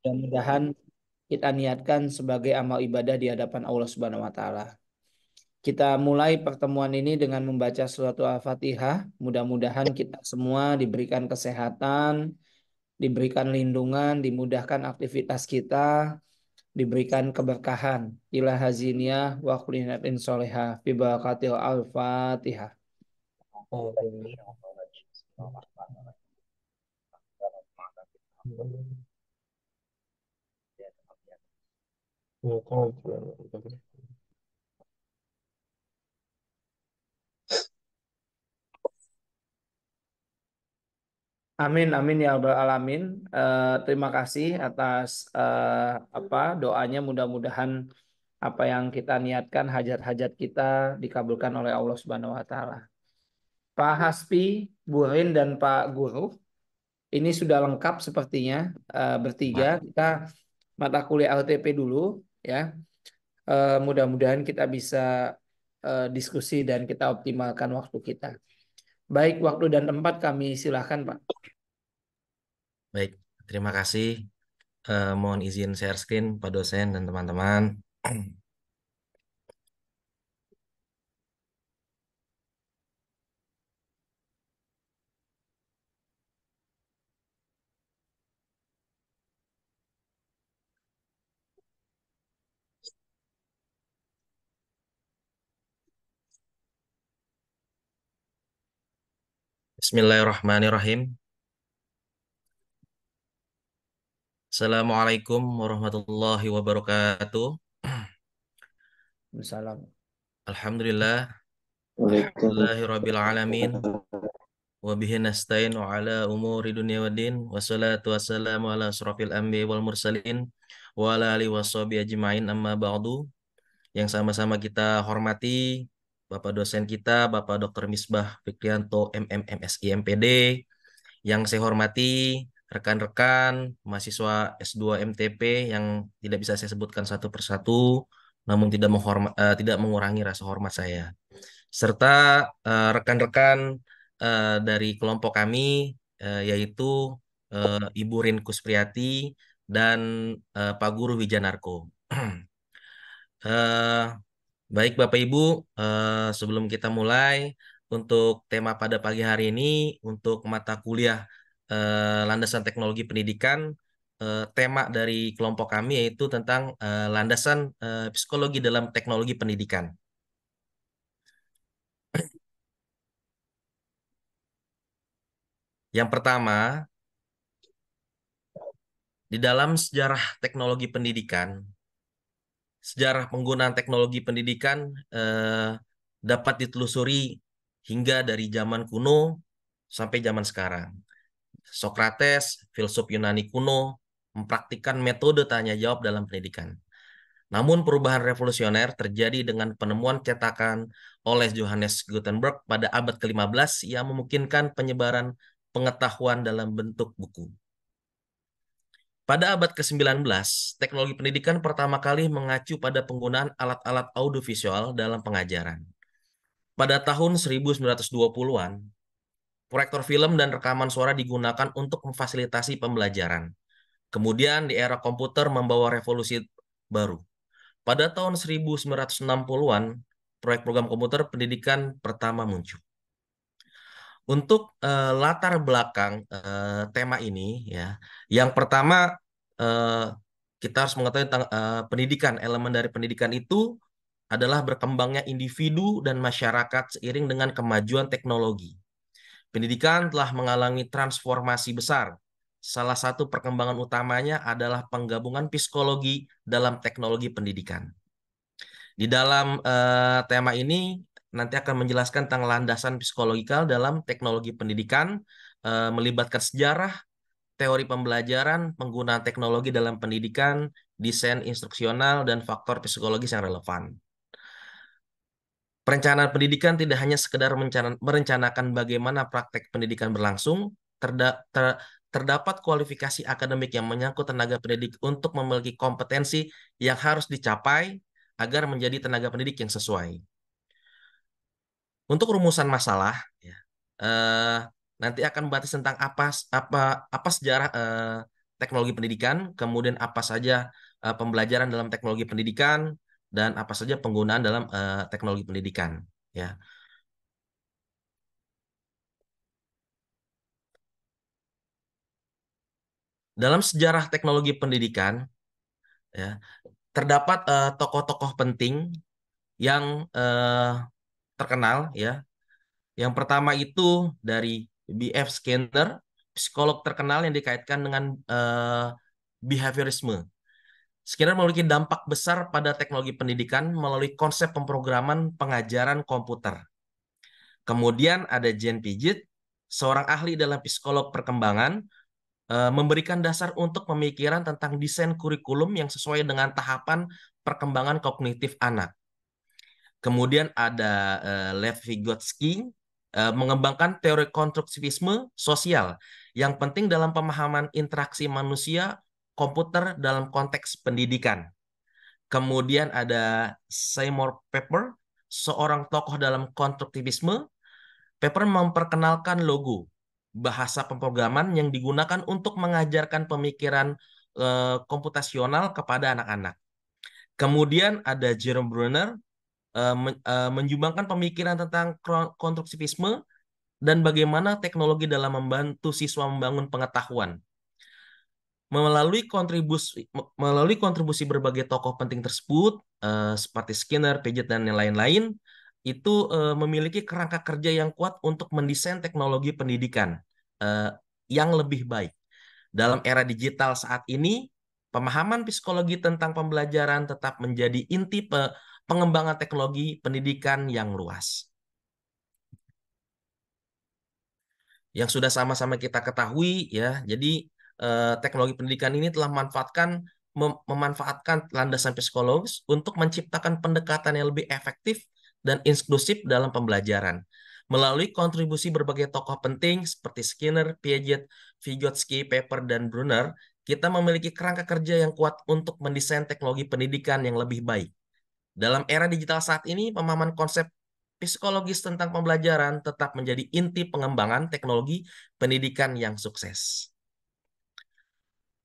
mudah-mudahan kita niatkan sebagai amal ibadah di hadapan Allah Subhanahu wa taala. Kita mulai pertemuan ini dengan membaca surat Al-Fatihah. Mudah-mudahan kita semua diberikan kesehatan, diberikan lindungan, dimudahkan aktivitas kita, diberikan keberkahan. Ila haziniyah wa kulinatin solehah. Fibakatil Al-Fatihah. Oh, Iya, amin, amin ya rabbal alamin. Uh, terima kasih atas uh, apa doanya. Mudah-mudahan apa yang kita niatkan, hajat-hajat kita dikabulkan oleh Allah Subhanahu Wa Taala. Pak Haspi, Bu Rin dan Pak Guru, ini sudah lengkap sepertinya uh, bertiga. Nah. Kita mata kuliah LTP dulu ya uh, mudah-mudahan kita bisa uh, diskusi dan kita optimalkan waktu kita baik waktu dan tempat kami silahkan pak baik terima kasih uh, mohon izin share screen pak dosen dan teman-teman Bismillahirrahmanirrahim. Assalamualaikum warahmatullahi wabarakatuh. Salam. Alhamdulillah. Waalaikumsalam. alamin. Wa bihi nasta'in ala umuri wa din. Wassalatu wassalamu ala surafil ambi wal mursalin wa ala alihi washabihi ajmain amma ba'du. Yang sama-sama kita hormati Bapak dosen kita, Bapak Dr. Misbah Fikrianto, MMMS IMPD, yang saya hormati rekan-rekan mahasiswa S2 MTP yang tidak bisa saya sebutkan satu persatu, namun tidak uh, tidak mengurangi rasa hormat saya, serta eh, rekan-rekan uh, dari kelompok kami, uh, yaitu uh, Ibu Rin Kuspriati dan uh, Pak Guru Wijanarko. uh, Baik Bapak Ibu, eh, sebelum kita mulai untuk tema pada pagi hari ini untuk mata kuliah eh, landasan teknologi pendidikan eh, tema dari kelompok kami yaitu tentang landasan psikologi dalam teknologi pendidikan. Yang pertama, di dalam sejarah teknologi pendidikan sejarah penggunaan teknologi pendidikan eh, dapat ditelusuri hingga dari zaman kuno sampai zaman sekarang. Sokrates, filsuf Yunani kuno, mempraktikkan metode tanya jawab dalam pendidikan. Namun perubahan revolusioner terjadi dengan penemuan cetakan oleh Johannes Gutenberg pada abad ke-15 yang memungkinkan penyebaran pengetahuan dalam bentuk buku. Pada abad ke-19, teknologi pendidikan pertama kali mengacu pada penggunaan alat-alat audiovisual dalam pengajaran. Pada tahun 1920-an, proyektor film dan rekaman suara digunakan untuk memfasilitasi pembelajaran. Kemudian di era komputer membawa revolusi baru. Pada tahun 1960-an, proyek program komputer pendidikan pertama muncul. Untuk uh, latar belakang uh, tema ini ya, yang pertama uh, kita harus mengetahui tentang uh, pendidikan. Elemen dari pendidikan itu adalah berkembangnya individu dan masyarakat seiring dengan kemajuan teknologi. Pendidikan telah mengalami transformasi besar. Salah satu perkembangan utamanya adalah penggabungan psikologi dalam teknologi pendidikan. Di dalam uh, tema ini nanti akan menjelaskan tentang landasan psikologikal dalam teknologi pendidikan, eh, melibatkan sejarah, teori pembelajaran, penggunaan teknologi dalam pendidikan, desain instruksional, dan faktor psikologis yang relevan. Perencanaan pendidikan tidak hanya sekedar merencanakan bagaimana praktek pendidikan berlangsung, terda ter terdapat kualifikasi akademik yang menyangkut tenaga pendidik untuk memiliki kompetensi yang harus dicapai agar menjadi tenaga pendidik yang sesuai. Untuk rumusan masalah, ya, eh, nanti akan membahas tentang apa apa apa sejarah eh, teknologi pendidikan, kemudian apa saja eh, pembelajaran dalam teknologi pendidikan dan apa saja penggunaan dalam eh, teknologi pendidikan, ya. Dalam sejarah teknologi pendidikan, ya, terdapat eh, tokoh-tokoh eh, penting yang eh, terkenal ya. Yang pertama itu dari BF Skinner, psikolog terkenal yang dikaitkan dengan uh, behaviorisme. Skinner memiliki dampak besar pada teknologi pendidikan melalui konsep pemrograman pengajaran komputer. Kemudian ada Jen Piaget, seorang ahli dalam psikolog perkembangan, eh, memberikan dasar untuk pemikiran tentang desain kurikulum yang sesuai dengan tahapan perkembangan kognitif anak. Kemudian ada uh, eh, Lev Vygotsky uh, eh, mengembangkan teori konstruktivisme sosial. Yang penting dalam pemahaman interaksi manusia komputer dalam konteks pendidikan. Kemudian ada Seymour Pepper, seorang tokoh dalam konstruktivisme. Pepper memperkenalkan logo, bahasa pemrograman yang digunakan untuk mengajarkan pemikiran uh, komputasional kepada anak-anak. Kemudian ada Jerome Brunner Eh, menyumbangkan eh, menjumbangkan pemikiran tentang konstruktivisme dan bagaimana teknologi dalam membantu siswa membangun pengetahuan. Melalui kontribusi melalui kontribusi berbagai tokoh penting tersebut eh, seperti Skinner, Piaget dan yang lain-lain itu memiliki kerangka kerja yang kuat untuk mendesain teknologi pendidikan yang lebih baik. Dalam era digital saat ini, pemahaman psikologi tentang pembelajaran tetap menjadi inti pe pengembangan teknologi pendidikan yang luas. Yang sudah sama-sama kita ketahui ya, jadi eh, teknologi pendidikan ini telah memanfaatkan mem memanfaatkan landasan psikologis untuk menciptakan pendekatan yang lebih efektif dan inklusif dalam pembelajaran melalui kontribusi berbagai tokoh penting seperti Skinner, Piaget, Vygotsky, Pepper, dan Brunner, kita memiliki kerangka kerja yang kuat untuk mendesain teknologi pendidikan yang lebih baik. Dalam era digital saat ini, pemahaman konsep psikologis tentang pembelajaran tetap menjadi inti pengembangan teknologi pendidikan yang sukses.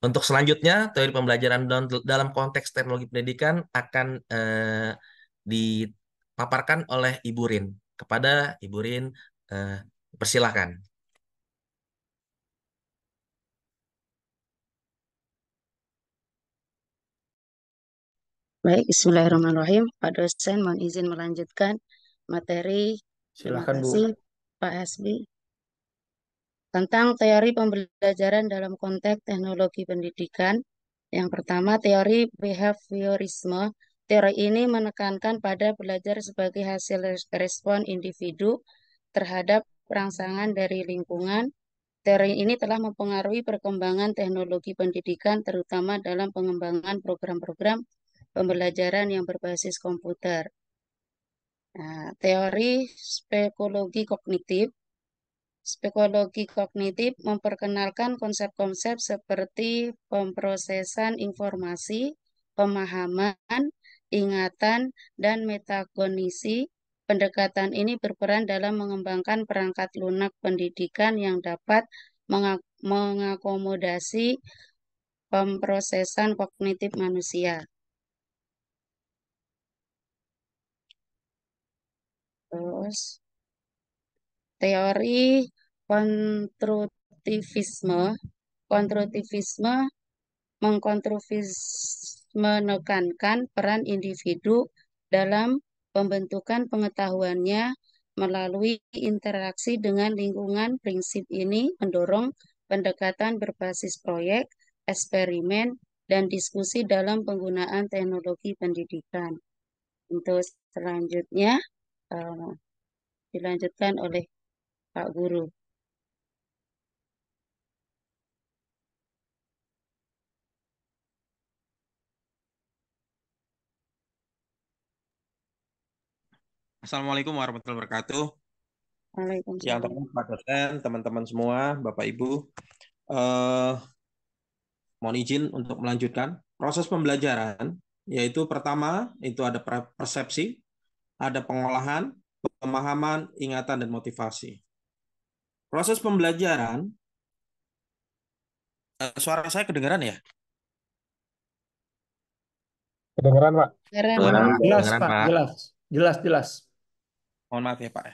Untuk selanjutnya, teori pembelajaran dalam konteks teknologi pendidikan akan eh, dipaparkan oleh Ibu Rin. Kepada Ibu Rin, eh, persilahkan. Baik, bismillahirrahmanirrahim. Pak dosen mohon izin melanjutkan materi. Silakan, Bu. Pak Hasbi. Tentang teori pembelajaran dalam konteks teknologi pendidikan. Yang pertama, teori behaviorisme. Teori ini menekankan pada belajar sebagai hasil respon individu terhadap rangsangan dari lingkungan. Teori ini telah mempengaruhi perkembangan teknologi pendidikan, terutama dalam pengembangan program-program pembelajaran yang berbasis komputer. Nah, teori spekologi kognitif Spekologi kognitif memperkenalkan konsep-konsep seperti pemprosesan informasi, pemahaman, ingatan, dan metakognisi. Pendekatan ini berperan dalam mengembangkan perangkat lunak pendidikan yang dapat mengak mengakomodasi pemprosesan kognitif manusia. Terus teori konstruktivisme. Konstruktivisme menekankan peran individu dalam pembentukan pengetahuannya melalui interaksi dengan lingkungan. Prinsip ini mendorong pendekatan berbasis proyek, eksperimen, dan diskusi dalam penggunaan teknologi pendidikan. Untuk selanjutnya, uh, dilanjutkan oleh Pak Guru. Assalamualaikum warahmatullahi wabarakatuh. Yang terhormat Pak dosen, teman-teman semua, Bapak Ibu. eh, mohon izin untuk melanjutkan proses pembelajaran yaitu pertama itu ada persepsi ada pengolahan, pemahaman, ingatan, dan motivasi. Proses pembelajaran, eh, suara saya kedengaran ya? Kedengaran, Pak. Kedengaran, jelas, Pak. Jelas, jelas, jelas. Mohon maaf ya, Pak.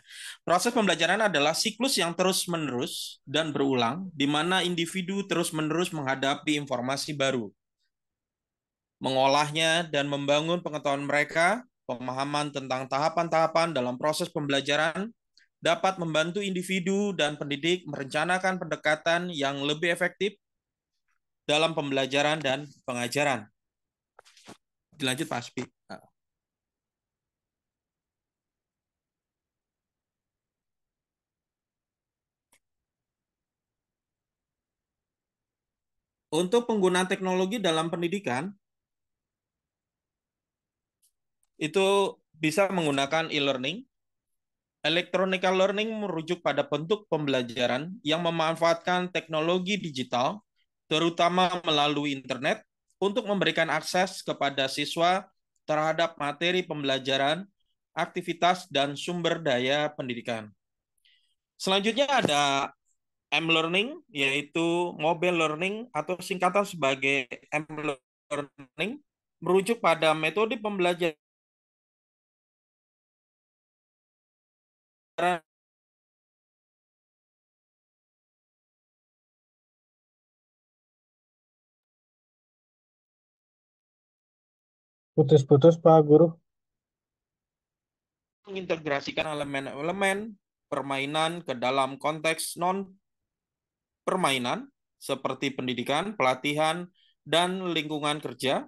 Proses pembelajaran adalah siklus yang terus-menerus dan berulang, di mana individu terus-menerus menghadapi informasi baru, mengolahnya dan membangun pengetahuan mereka Pemahaman tentang tahapan-tahapan dalam proses pembelajaran dapat membantu individu dan pendidik merencanakan pendekatan yang lebih efektif dalam pembelajaran dan pengajaran. Dilanjut Pak Aspi. Ah. Untuk penggunaan teknologi dalam pendidikan, itu bisa menggunakan e-learning. Electronic learning merujuk pada bentuk pembelajaran yang memanfaatkan teknologi digital, terutama melalui internet, untuk memberikan akses kepada siswa terhadap materi pembelajaran, aktivitas, dan sumber daya pendidikan. Selanjutnya ada M-Learning, yaitu Mobile Learning atau singkatan sebagai M-Learning, merujuk pada metode pembelajaran Putus-putus Pak Guru. Mengintegrasikan elemen-elemen permainan ke dalam konteks non permainan seperti pendidikan, pelatihan, dan lingkungan kerja.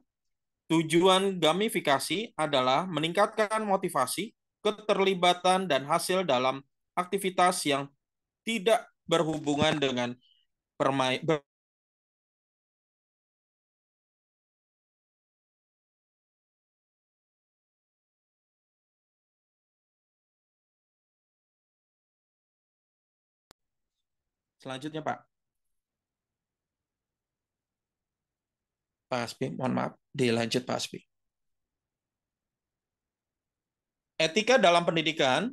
Tujuan gamifikasi adalah meningkatkan motivasi keterlibatan dan hasil dalam aktivitas yang tidak berhubungan dengan permain Selanjutnya, Pak. Pak Aspi, mohon maaf, dilanjut Pak Aspi. Etika dalam pendidikan,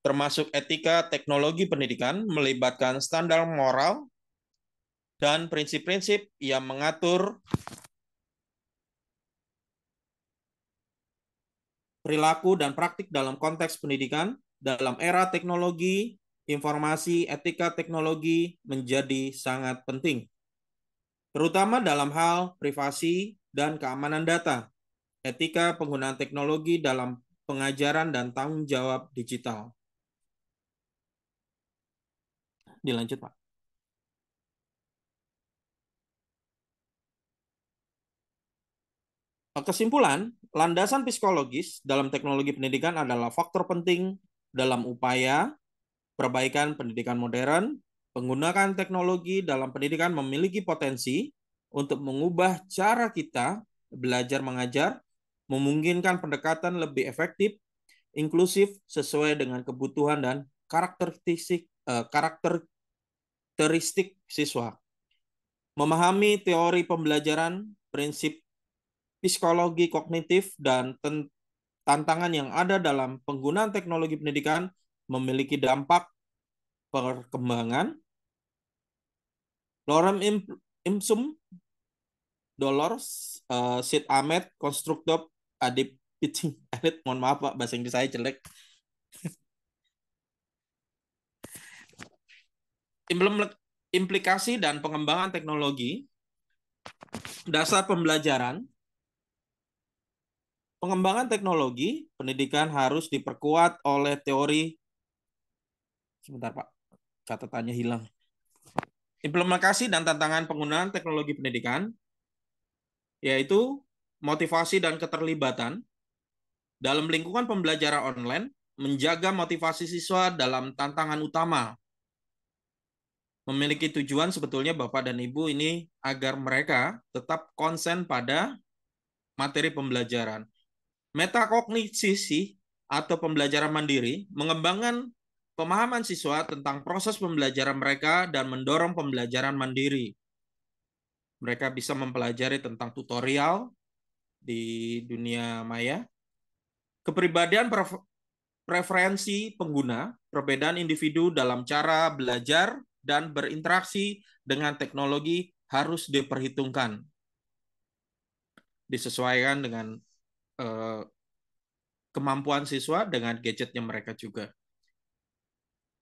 termasuk etika teknologi pendidikan, melibatkan standar moral dan prinsip-prinsip yang mengatur perilaku dan praktik dalam konteks pendidikan dalam era teknologi, informasi, etika teknologi menjadi sangat penting. Terutama dalam hal privasi dan keamanan data. Etika penggunaan teknologi dalam pengajaran dan tanggung jawab digital. Dilanjut, Pak. Kesimpulan, landasan psikologis dalam teknologi pendidikan adalah faktor penting dalam upaya perbaikan pendidikan modern. Penggunaan teknologi dalam pendidikan memiliki potensi untuk mengubah cara kita belajar mengajar memungkinkan pendekatan lebih efektif, inklusif sesuai dengan kebutuhan dan karakteristik eh, karakteristik siswa. Memahami teori pembelajaran, prinsip psikologi kognitif dan tantangan yang ada dalam penggunaan teknologi pendidikan memiliki dampak perkembangan. Lorem Imsum Dolores, uh, eh, Sid Ahmed, konstruktor Adip pitching Elite. Mohon maaf Pak, bahasa Inggris saya jelek. Implikasi dan pengembangan teknologi, dasar pembelajaran, pengembangan teknologi, pendidikan harus diperkuat oleh teori. Sebentar Pak, catatannya hilang. Implementasi dan tantangan penggunaan teknologi pendidikan, yaitu motivasi dan keterlibatan dalam lingkungan pembelajaran online menjaga motivasi siswa dalam tantangan utama. Memiliki tujuan sebetulnya Bapak dan Ibu ini agar mereka tetap konsen pada materi pembelajaran. Metakognisi atau pembelajaran mandiri mengembangkan pemahaman siswa tentang proses pembelajaran mereka dan mendorong pembelajaran mandiri. Mereka bisa mempelajari tentang tutorial, di dunia maya. Kepribadian preferensi pengguna, perbedaan individu dalam cara belajar dan berinteraksi dengan teknologi harus diperhitungkan. Disesuaikan dengan eh, kemampuan siswa dengan gadgetnya mereka juga.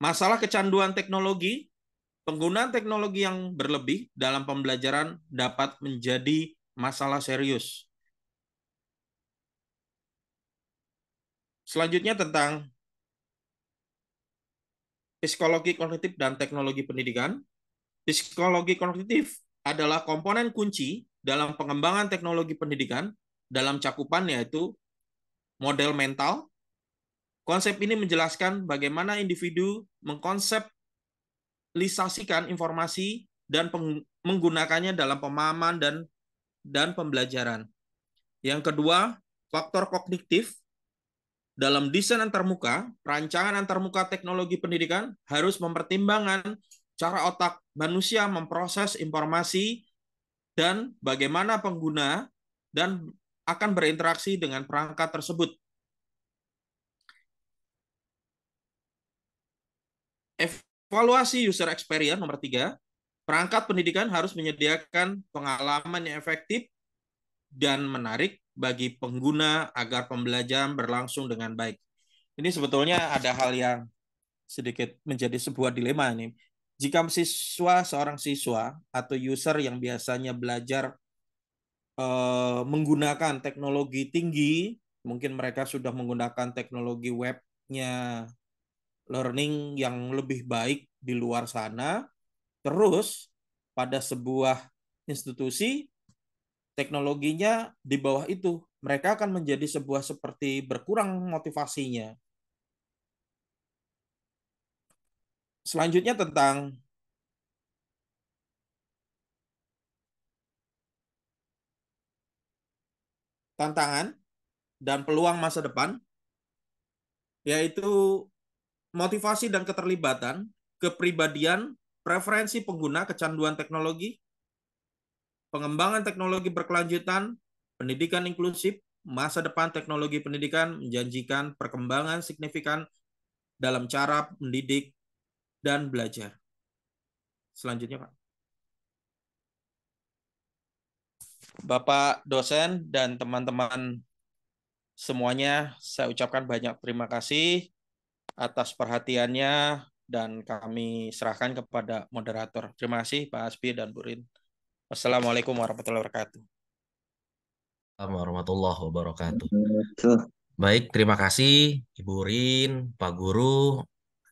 Masalah kecanduan teknologi, penggunaan teknologi yang berlebih dalam pembelajaran dapat menjadi masalah serius. Selanjutnya tentang psikologi kognitif dan teknologi pendidikan. Psikologi kognitif adalah komponen kunci dalam pengembangan teknologi pendidikan dalam cakupan yaitu model mental. Konsep ini menjelaskan bagaimana individu mengkonseplisasikan informasi dan menggunakannya dalam pemahaman dan dan pembelajaran. Yang kedua, faktor kognitif dalam desain antarmuka, perancangan antarmuka teknologi pendidikan harus mempertimbangkan cara otak manusia memproses informasi dan bagaimana pengguna dan akan berinteraksi dengan perangkat tersebut. Evaluasi user experience nomor tiga, perangkat pendidikan harus menyediakan pengalaman yang efektif dan menarik bagi pengguna agar pembelajaran berlangsung dengan baik. Ini sebetulnya ada hal yang sedikit menjadi sebuah dilema ini. Jika siswa seorang siswa atau user yang biasanya belajar eh, menggunakan teknologi tinggi, mungkin mereka sudah menggunakan teknologi webnya learning yang lebih baik di luar sana, terus pada sebuah institusi teknologinya di bawah itu, mereka akan menjadi sebuah seperti berkurang motivasinya. Selanjutnya tentang tantangan dan peluang masa depan, yaitu motivasi dan keterlibatan, kepribadian, preferensi pengguna, kecanduan teknologi, pengembangan teknologi berkelanjutan, pendidikan inklusif, masa depan teknologi pendidikan menjanjikan perkembangan signifikan dalam cara mendidik dan belajar. Selanjutnya, Pak. Bapak dosen dan teman-teman semuanya, saya ucapkan banyak terima kasih atas perhatiannya dan kami serahkan kepada moderator. Terima kasih Pak Aspi dan Bu Rin. Wassalamualaikum warahmatullahi wabarakatuh. warahmatullahi wabarakatuh. Baik, terima kasih Ibu Rin, Pak Guru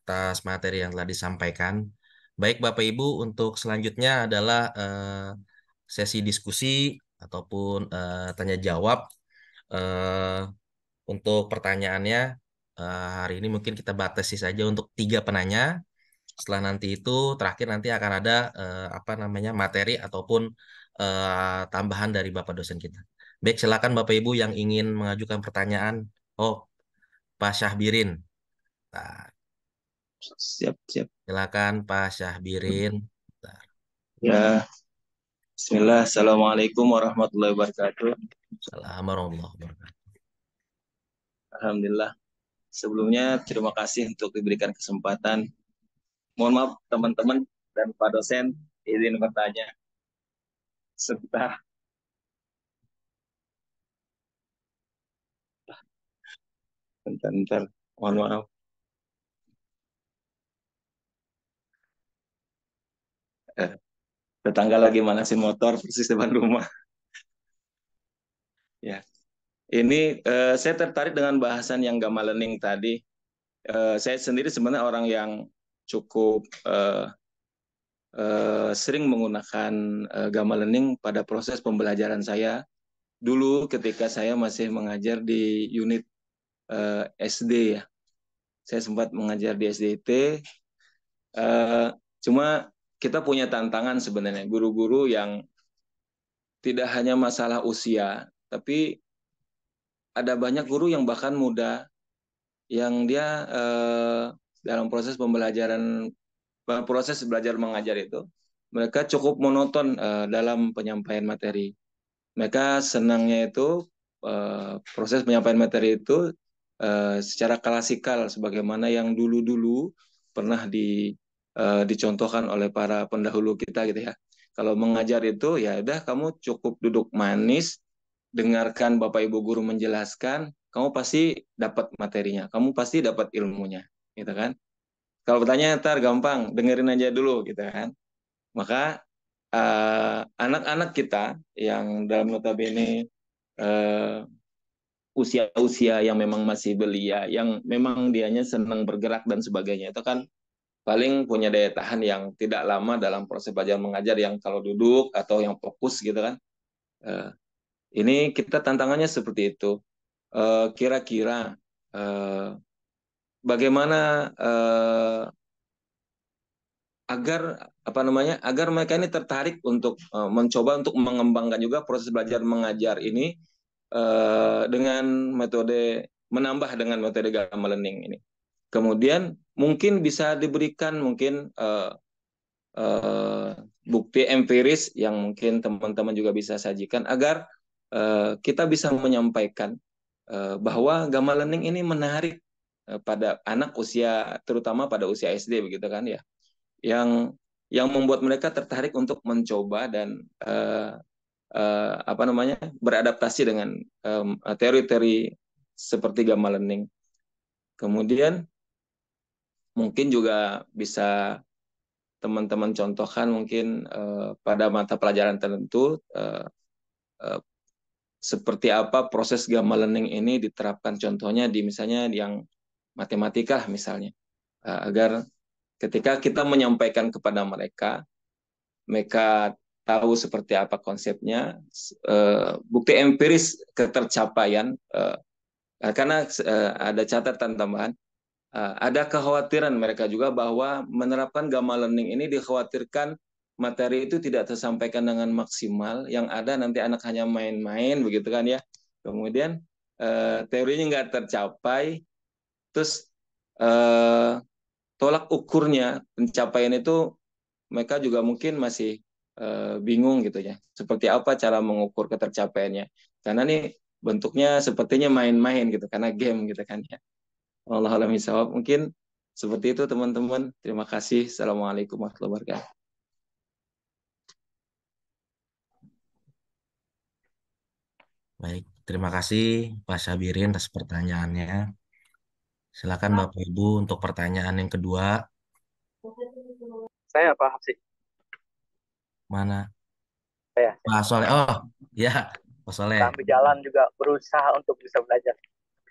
atas materi yang telah disampaikan. Baik Bapak Ibu, untuk selanjutnya adalah eh, sesi diskusi ataupun eh, tanya jawab. Eh, untuk pertanyaannya hari ini mungkin kita batasi saja untuk tiga penanya setelah nanti itu terakhir nanti akan ada uh, apa namanya materi ataupun uh, tambahan dari Bapak dosen kita. Baik, silakan Bapak Ibu yang ingin mengajukan pertanyaan. Oh, Pak Syahbirin. Bentar. Siap, siap. Silakan Pak Syahbirin. Bentar. Ya. Bismillah. Assalamualaikum warahmatullahi wabarakatuh. Assalamualaikum warahmatullahi wabarakatuh. Alhamdulillah. Sebelumnya terima kasih untuk diberikan kesempatan mohon maaf teman-teman dan Pak dosen izin bertanya sebentar bentar bentar mohon maaf eh, tetangga lagi manasin motor persis depan rumah ya ini eh, saya tertarik dengan bahasan yang gamma learning tadi eh, saya sendiri sebenarnya orang yang cukup uh, uh, sering menggunakan uh, Gamma Learning pada proses pembelajaran saya dulu ketika saya masih mengajar di unit uh, SD ya. Saya sempat mengajar di SDT. Uh, cuma kita punya tantangan sebenarnya guru-guru yang tidak hanya masalah usia, tapi ada banyak guru yang bahkan muda yang dia eh, dalam proses pembelajaran eh, proses belajar mengajar itu mereka cukup monoton uh, dalam penyampaian materi. Mereka senangnya itu uh, proses penyampaian materi itu uh, secara klasikal sebagaimana yang dulu-dulu pernah di uh, dicontohkan oleh para pendahulu kita gitu ya. Kalau mengajar itu ya udah kamu cukup duduk manis, dengarkan Bapak Ibu guru menjelaskan, kamu pasti dapat materinya, kamu pasti dapat ilmunya gitu kan kalau bertanya ntar gampang dengerin aja dulu gitu kan maka eh, anak-anak uh, kita yang dalam notabene usia eh, usia-usia yang memang masih belia, yang memang dianya senang bergerak dan sebagainya itu kan paling punya daya tahan yang tidak lama dalam proses belajar mengajar yang kalau duduk atau yang fokus gitu kan. Uh, ini kita tantangannya seperti itu. Kira-kira uh, uh, bagaimana uh, agar apa namanya agar mereka ini tertarik untuk uh, mencoba untuk mengembangkan juga proses belajar mengajar ini uh, dengan metode menambah dengan metode gamma learning ini. Kemudian mungkin bisa diberikan mungkin uh, uh, bukti empiris yang mungkin teman-teman juga bisa sajikan agar uh, kita bisa menyampaikan uh, bahwa gamma learning ini menarik Eh, pada anak usia terutama pada usia SD begitu kan ya yang yang membuat mereka tertarik untuk mencoba dan uh, uh, apa namanya beradaptasi dengan um, teori-teori seperti gamma learning kemudian mungkin juga bisa teman-teman contohkan mungkin uh, pada mata pelajaran tertentu uh, uh, seperti apa proses gamma learning ini diterapkan contohnya di misalnya yang matematika misalnya eh, agar ketika kita menyampaikan kepada mereka mereka tahu seperti apa konsepnya eh, bukti empiris ketercapaian eh, karena ada catatan tambahan ada kekhawatiran mereka juga bahwa menerapkan gamma learning ini dikhawatirkan materi itu tidak tersampaikan dengan maksimal yang ada nanti anak hanya main-main begitu kan ya kemudian teorinya nggak tercapai terus eh, tolak ukurnya pencapaian itu mereka juga mungkin masih eh, bingung gitu ya seperti apa cara mengukur ketercapaiannya karena nih bentuknya sepertinya main-main gitu karena game gitu kan ya Allah alam mungkin seperti itu teman-teman terima kasih assalamualaikum warahmatullahi wabarakatuh Baik, terima kasih Pak Sabirin atas pertanyaannya. Silakan Bapak Ibu untuk pertanyaan yang kedua. Saya apa sih? Mana? Saya. Pak Soleh. Oh, ya. Pak Soleh. Sambil jalan juga berusaha untuk bisa belajar.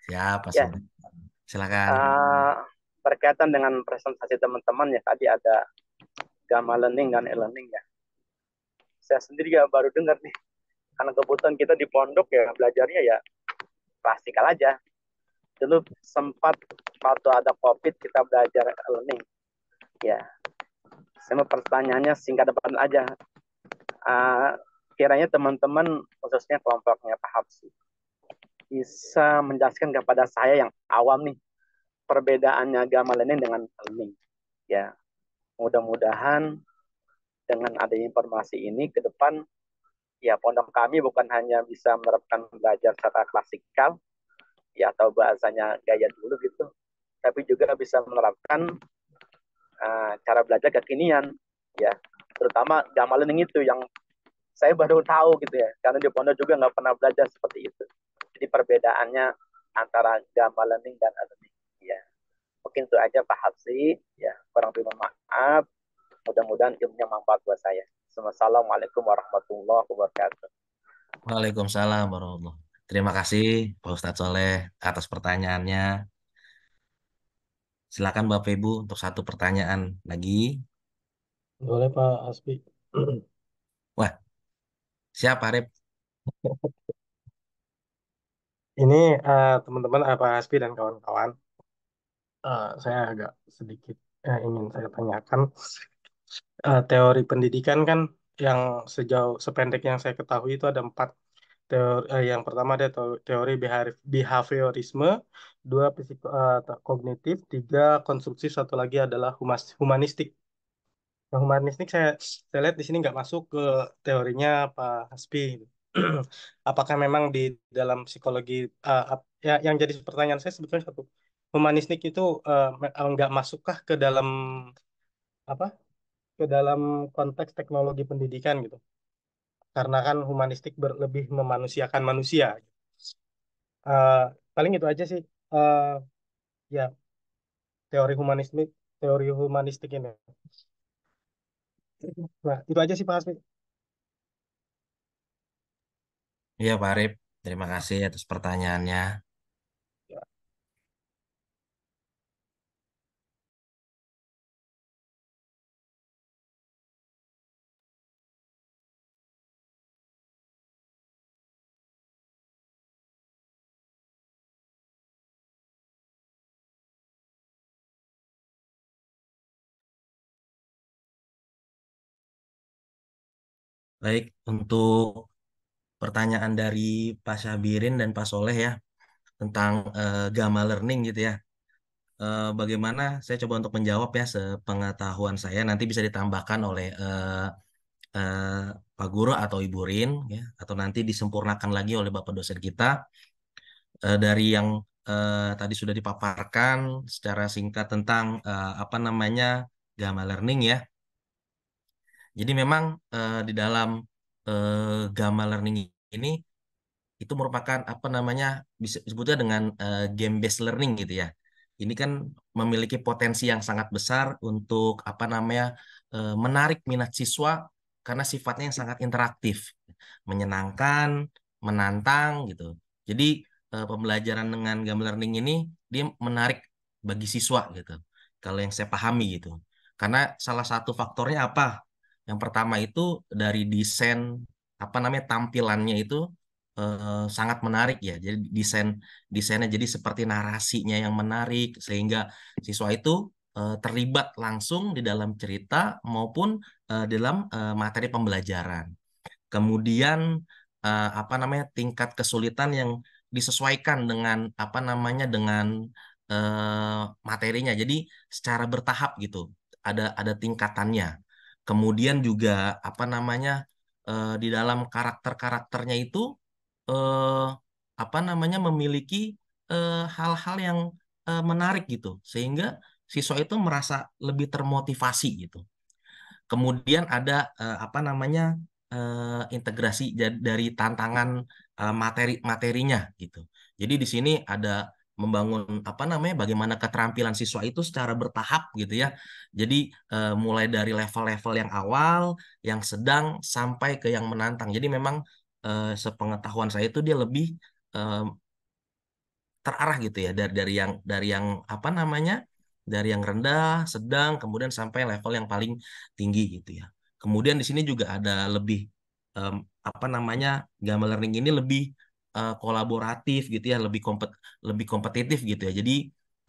Ya, Pak ya. Silakan. Uh, berkaitan dengan presentasi teman-teman ya tadi ada gamma learning dan e-learning ya. Saya sendiri ya baru dengar nih. Karena kebutuhan kita di pondok ya belajarnya ya praktikal aja dulu sempat waktu ada COVID kita belajar learning. Ya, semua pertanyaannya singkat depan aja. Uh, kiranya teman-teman khususnya kelompoknya Pak Hapsi bisa menjelaskan kepada saya yang awam nih perbedaannya agama learning dengan learning. Ya, mudah-mudahan dengan ada informasi ini ke depan ya pondok kami bukan hanya bisa menerapkan belajar secara klasikal ya atau bahasanya gaya dulu gitu tapi juga bisa menerapkan uh, cara belajar kekinian ya terutama gamelan yang itu yang saya baru tahu gitu ya karena di pondok juga nggak pernah belajar seperti itu jadi perbedaannya antara gamelan dan learning ya mungkin itu aja Pak Hafsi ya kurang lebih maaf mudah-mudahan ilmunya manfaat buat saya Assalamualaikum warahmatullahi wabarakatuh Waalaikumsalam warahmatullahi wabarakatuh Terima kasih Pak Ustadz Soleh atas pertanyaannya. Silakan Bapak Ibu untuk satu pertanyaan lagi. Boleh Pak Aspi. Wah, siapa Rep? Ini eh, teman-teman uh, Pak Aspi dan kawan-kawan, uh, saya agak sedikit uh, ingin saya tanyakan uh, teori pendidikan kan yang sejauh sependek yang saya ketahui itu ada empat teori eh, yang pertama ada teori behaviorisme, dua psiko, uh, eh, kognitif, tiga konstruksi, satu lagi adalah humas, humanistik. Nah, humanistik saya, saya lihat di sini nggak masuk ke teorinya Pak Hasbi. Apakah memang di dalam psikologi uh, ya, yang jadi pertanyaan saya sebetulnya satu humanistik itu uh, nggak masukkah ke dalam apa ke dalam konteks teknologi pendidikan gitu? karena kan humanistik ber, lebih memanusiakan manusia uh, paling itu aja sih uh, ya teori humanistik teori humanistik ini nah itu aja sih Pak Asmi Iya Pak Arif, terima kasih atas pertanyaannya. Baik, untuk pertanyaan dari Pak Syabirin dan Pak Soleh ya tentang uh, gamma learning gitu ya. Uh, bagaimana saya coba untuk menjawab ya sepengetahuan saya nanti bisa ditambahkan oleh uh, uh, Pak Guru atau Ibu Rin ya atau nanti disempurnakan lagi oleh Bapak dosen kita uh, dari yang uh, tadi sudah dipaparkan secara singkat tentang uh, apa namanya gamma learning ya. Jadi memang uh, di dalam uh, Gamma Learning ini itu merupakan apa namanya bisa disebutnya dengan uh, game based learning gitu ya. Ini kan memiliki potensi yang sangat besar untuk apa namanya uh, menarik minat siswa karena sifatnya yang sangat interaktif, menyenangkan, menantang gitu. Jadi uh, pembelajaran dengan game learning ini dia menarik bagi siswa gitu. Kalau yang saya pahami gitu. Karena salah satu faktornya apa? Yang pertama itu dari desain apa namanya tampilannya itu eh, sangat menarik ya. Jadi desain desainnya jadi seperti narasinya yang menarik sehingga siswa itu eh, terlibat langsung di dalam cerita maupun eh, dalam eh, materi pembelajaran. Kemudian eh, apa namanya tingkat kesulitan yang disesuaikan dengan apa namanya dengan eh, materinya. Jadi secara bertahap gitu. Ada ada tingkatannya. Kemudian juga apa namanya eh, di dalam karakter-karakternya itu eh, apa namanya memiliki eh, hal-hal yang menarik gitu sehingga siswa itu merasa lebih termotivasi gitu. Kemudian ada apa namanya integrasi dari tantangan materi materinya gitu. Jadi di sini ada membangun apa namanya bagaimana keterampilan siswa itu secara bertahap gitu ya. Jadi eh, mulai dari level-level yang awal, yang sedang sampai ke yang menantang. Jadi memang eh, sepengetahuan saya itu dia lebih eh, terarah gitu ya dari dari yang dari yang apa namanya? dari yang rendah, sedang, kemudian sampai level yang paling tinggi gitu ya. Kemudian di sini juga ada lebih um, apa namanya gamma learning ini lebih uh, kolaboratif gitu ya, lebih kompet lebih kompetitif gitu ya. Jadi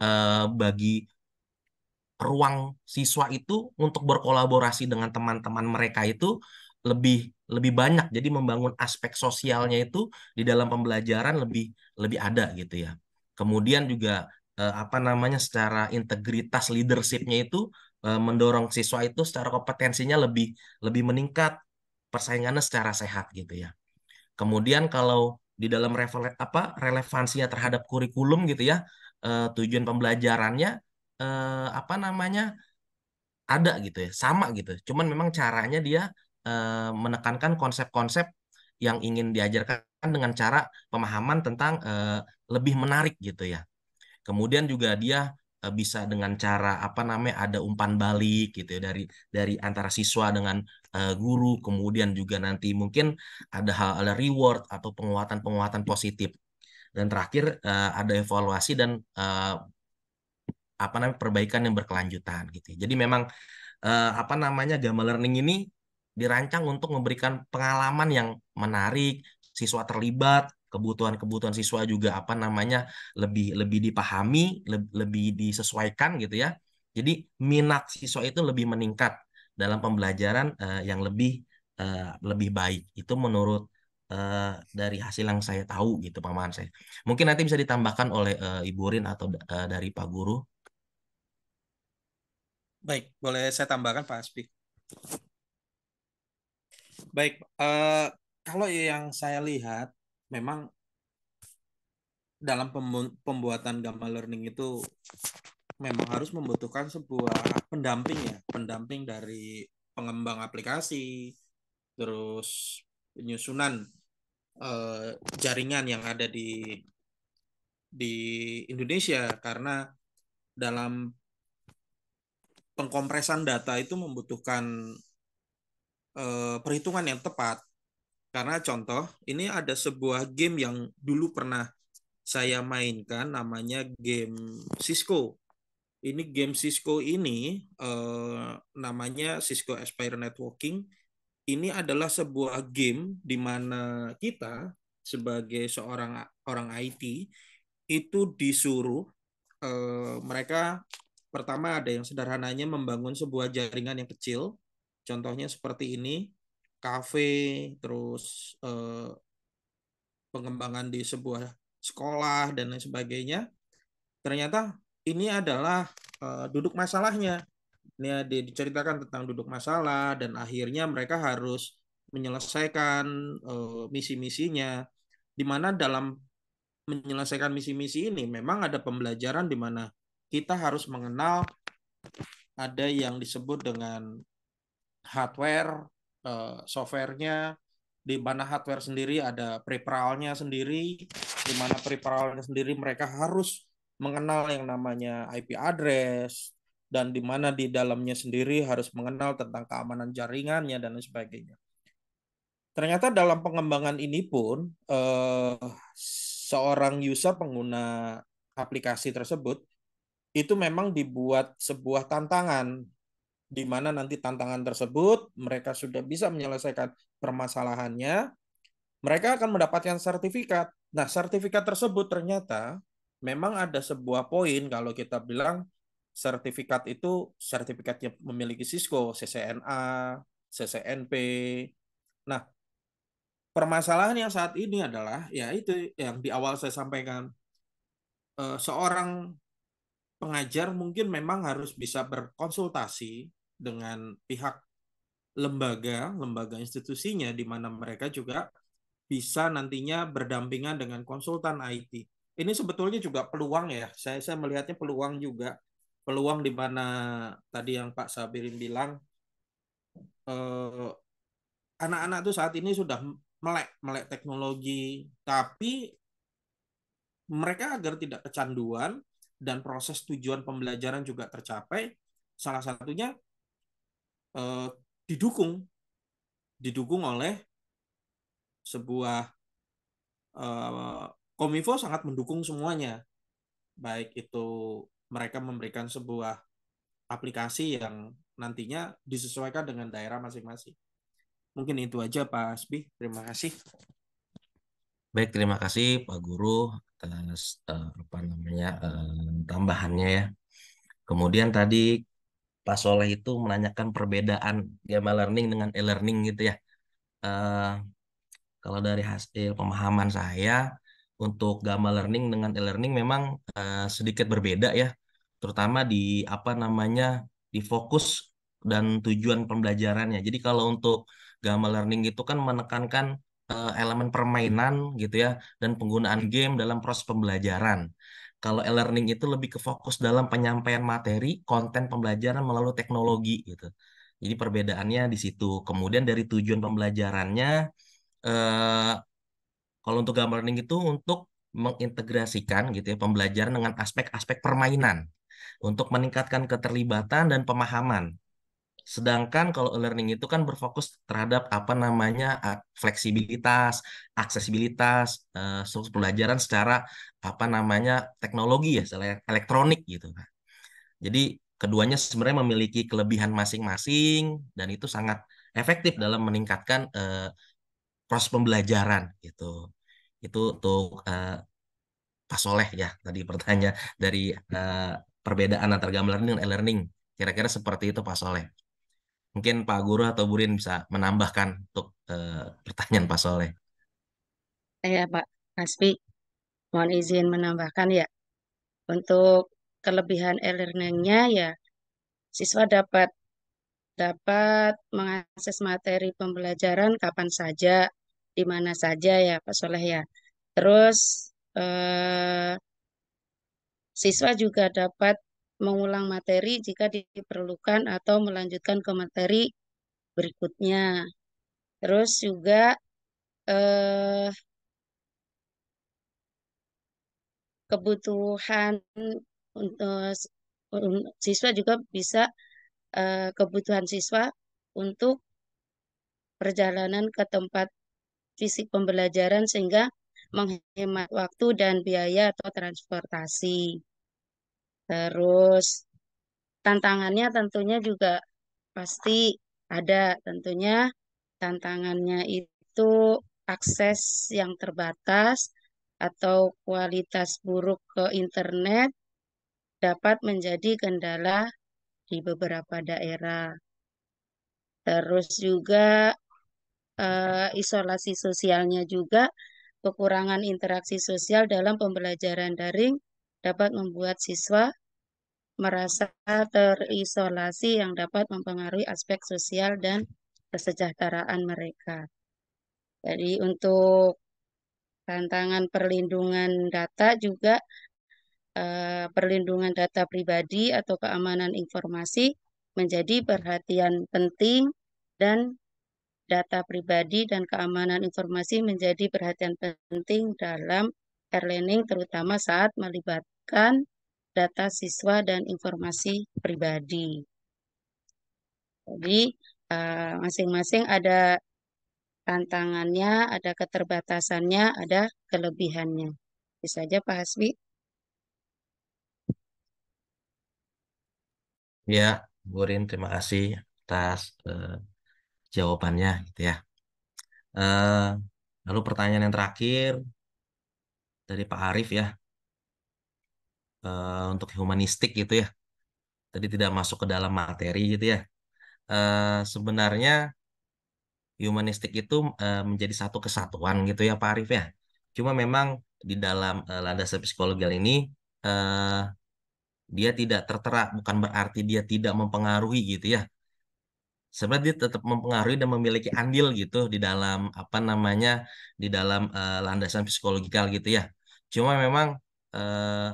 uh, bagi ruang siswa itu untuk berkolaborasi dengan teman-teman mereka itu lebih lebih banyak jadi membangun aspek sosialnya itu di dalam pembelajaran lebih lebih ada gitu ya kemudian juga uh, apa namanya secara integritas leadershipnya itu uh, mendorong siswa itu secara kompetensinya lebih lebih meningkat persaingannya secara sehat gitu ya kemudian kalau di dalam rele apa relevansinya terhadap kurikulum gitu ya uh, tujuan pembelajarannya uh, apa namanya ada gitu ya sama gitu cuman memang caranya dia uh, menekankan konsep-konsep yang ingin diajarkan dengan cara pemahaman tentang uh, lebih menarik gitu ya kemudian juga dia Eh, bisa dengan cara apa namanya ada umpan balik gitu ya dari dari antara siswa dengan uh, guru kemudian juga nanti mungkin ada hal ada reward atau penguatan penguatan positif dan terakhir uh, ada evaluasi dan uh, apa namanya perbaikan yang berkelanjutan gitu ya. jadi memang uh, apa namanya gamma learning ini dirancang untuk memberikan pengalaman yang menarik siswa terlibat kebutuhan-kebutuhan siswa juga apa namanya lebih lebih dipahami, lebih, disesuaikan gitu ya. Jadi minat siswa itu lebih meningkat dalam pembelajaran uh, yang lebih uh, lebih baik. Itu menurut uh, dari hasil yang saya tahu gitu paman saya. Mungkin nanti bisa ditambahkan oleh uh, Ibu Rin atau uh, dari Pak Guru. Baik, boleh saya tambahkan Pak Aspi. Baik, uh, kalau yang saya lihat memang dalam pembuatan gambar learning itu memang harus membutuhkan sebuah pendamping ya, pendamping dari pengembang aplikasi, terus penyusunan eh, jaringan yang ada di di Indonesia karena dalam pengkompresan data itu membutuhkan eh, perhitungan yang tepat karena contoh, ini ada sebuah game yang dulu pernah saya mainkan namanya game Cisco. Ini game Cisco ini eh, namanya Cisco Aspire Networking. Ini adalah sebuah game di mana kita sebagai seorang orang IT itu disuruh eh, mereka pertama ada yang sederhananya membangun sebuah jaringan yang kecil. Contohnya seperti ini kafe, terus eh, pengembangan di sebuah sekolah dan lain sebagainya. Ternyata ini adalah eh, duduk masalahnya. Ini ya, diceritakan tentang duduk masalah dan akhirnya mereka harus menyelesaikan eh, misi-misinya di mana dalam menyelesaikan misi-misi ini memang ada pembelajaran di mana kita harus mengenal ada yang disebut dengan hardware, Eh, softwarenya, di mana hardware sendiri ada preparalnya sendiri, di mana preparalnya sendiri mereka harus mengenal yang namanya IP address dan di mana di dalamnya sendiri harus mengenal tentang keamanan jaringannya dan sebagainya. Ternyata dalam pengembangan ini pun eh, seorang user pengguna aplikasi tersebut itu memang dibuat sebuah tantangan di mana nanti tantangan tersebut mereka sudah bisa menyelesaikan permasalahannya, mereka akan mendapatkan sertifikat. Nah, sertifikat tersebut ternyata memang ada sebuah poin kalau kita bilang sertifikat itu sertifikatnya memiliki Cisco, CCNA, CCNP. Nah, permasalahan yang saat ini adalah ya itu yang di awal saya sampaikan eh, seorang pengajar mungkin memang harus bisa berkonsultasi dengan pihak lembaga, lembaga institusinya di mana mereka juga bisa nantinya berdampingan dengan konsultan IT. Ini sebetulnya juga peluang ya. Saya saya melihatnya peluang juga. Peluang di mana tadi yang Pak Sabirin bilang anak eh, anak-anak itu saat ini sudah melek melek teknologi, tapi mereka agar tidak kecanduan dan proses tujuan pembelajaran juga tercapai. Salah satunya Eh, didukung didukung oleh sebuah eh, kominfo sangat mendukung semuanya baik itu mereka memberikan sebuah aplikasi yang nantinya disesuaikan dengan daerah masing-masing mungkin itu aja Pak Asbi terima kasih Baik, terima kasih Pak Guru atas uh, apa namanya uh, tambahannya ya. Kemudian tadi Pak Soleh itu menanyakan perbedaan gamma learning dengan e-learning gitu ya. Uh, kalau dari hasil pemahaman saya untuk gamma learning dengan e-learning memang uh, sedikit berbeda ya, terutama di apa namanya di fokus dan tujuan pembelajarannya. Jadi kalau untuk gamma learning itu kan menekankan uh, elemen permainan gitu ya dan penggunaan game dalam proses pembelajaran. Kalau e-learning itu lebih ke fokus dalam penyampaian materi, konten pembelajaran melalui teknologi gitu. Jadi perbedaannya di situ. Kemudian dari tujuan pembelajarannya, eh, kalau untuk gambar learning itu untuk mengintegrasikan gitu ya pembelajaran dengan aspek-aspek permainan untuk meningkatkan keterlibatan dan pemahaman Sedangkan kalau e learning itu kan berfokus terhadap apa namanya fleksibilitas, aksesibilitas, uh, pembelajaran secara apa namanya teknologi ya, elektronik gitu. Nah, jadi keduanya sebenarnya memiliki kelebihan masing-masing dan itu sangat efektif dalam meningkatkan uh, proses pembelajaran gitu. Itu untuk uh, Pak Soleh ya tadi pertanyaan dari uh, perbedaan antara gamelan dan e-learning. Kira-kira seperti itu Pak Soleh. Mungkin Pak Guru atau Burin bisa menambahkan untuk eh, pertanyaan Pak Soleh. Iya Pak Nasbi, mohon izin menambahkan ya. Untuk kelebihan e-learningnya ya, siswa dapat dapat mengakses materi pembelajaran kapan saja, di mana saja ya Pak Soleh ya. Terus eh, siswa juga dapat mengulang materi jika diperlukan atau melanjutkan ke materi berikutnya. Terus juga eh, kebutuhan untuk siswa juga bisa eh, kebutuhan siswa untuk perjalanan ke tempat fisik pembelajaran sehingga menghemat waktu dan biaya atau transportasi. Terus tantangannya tentunya juga pasti ada tentunya tantangannya itu akses yang terbatas atau kualitas buruk ke internet dapat menjadi kendala di beberapa daerah. Terus juga eh, isolasi sosialnya juga kekurangan interaksi sosial dalam pembelajaran daring dapat membuat siswa merasa terisolasi yang dapat mempengaruhi aspek sosial dan kesejahteraan mereka. Jadi untuk tantangan perlindungan data juga eh, perlindungan data pribadi atau keamanan informasi menjadi perhatian penting dan data pribadi dan keamanan informasi menjadi perhatian penting dalam e-learning terutama saat melibat, kan data siswa dan informasi pribadi. Jadi eh, masing-masing uh, ada tantangannya, ada keterbatasannya, ada kelebihannya. Bisa saja Pak Hasbi. Ya, Bu Rin, terima kasih atas uh, jawabannya gitu ya. Uh, lalu pertanyaan yang terakhir dari Pak Arif ya uh, untuk humanistik gitu ya tadi tidak masuk ke dalam materi gitu ya uh, sebenarnya humanistik itu uh, menjadi satu kesatuan gitu ya Pak Arif ya cuma memang di dalam uh, landasan psikologi ini uh, dia tidak tertera bukan berarti dia tidak mempengaruhi gitu ya sebenarnya dia tetap mempengaruhi dan memiliki andil gitu di dalam apa namanya di dalam uh, landasan psikologikal gitu ya cuma memang uh,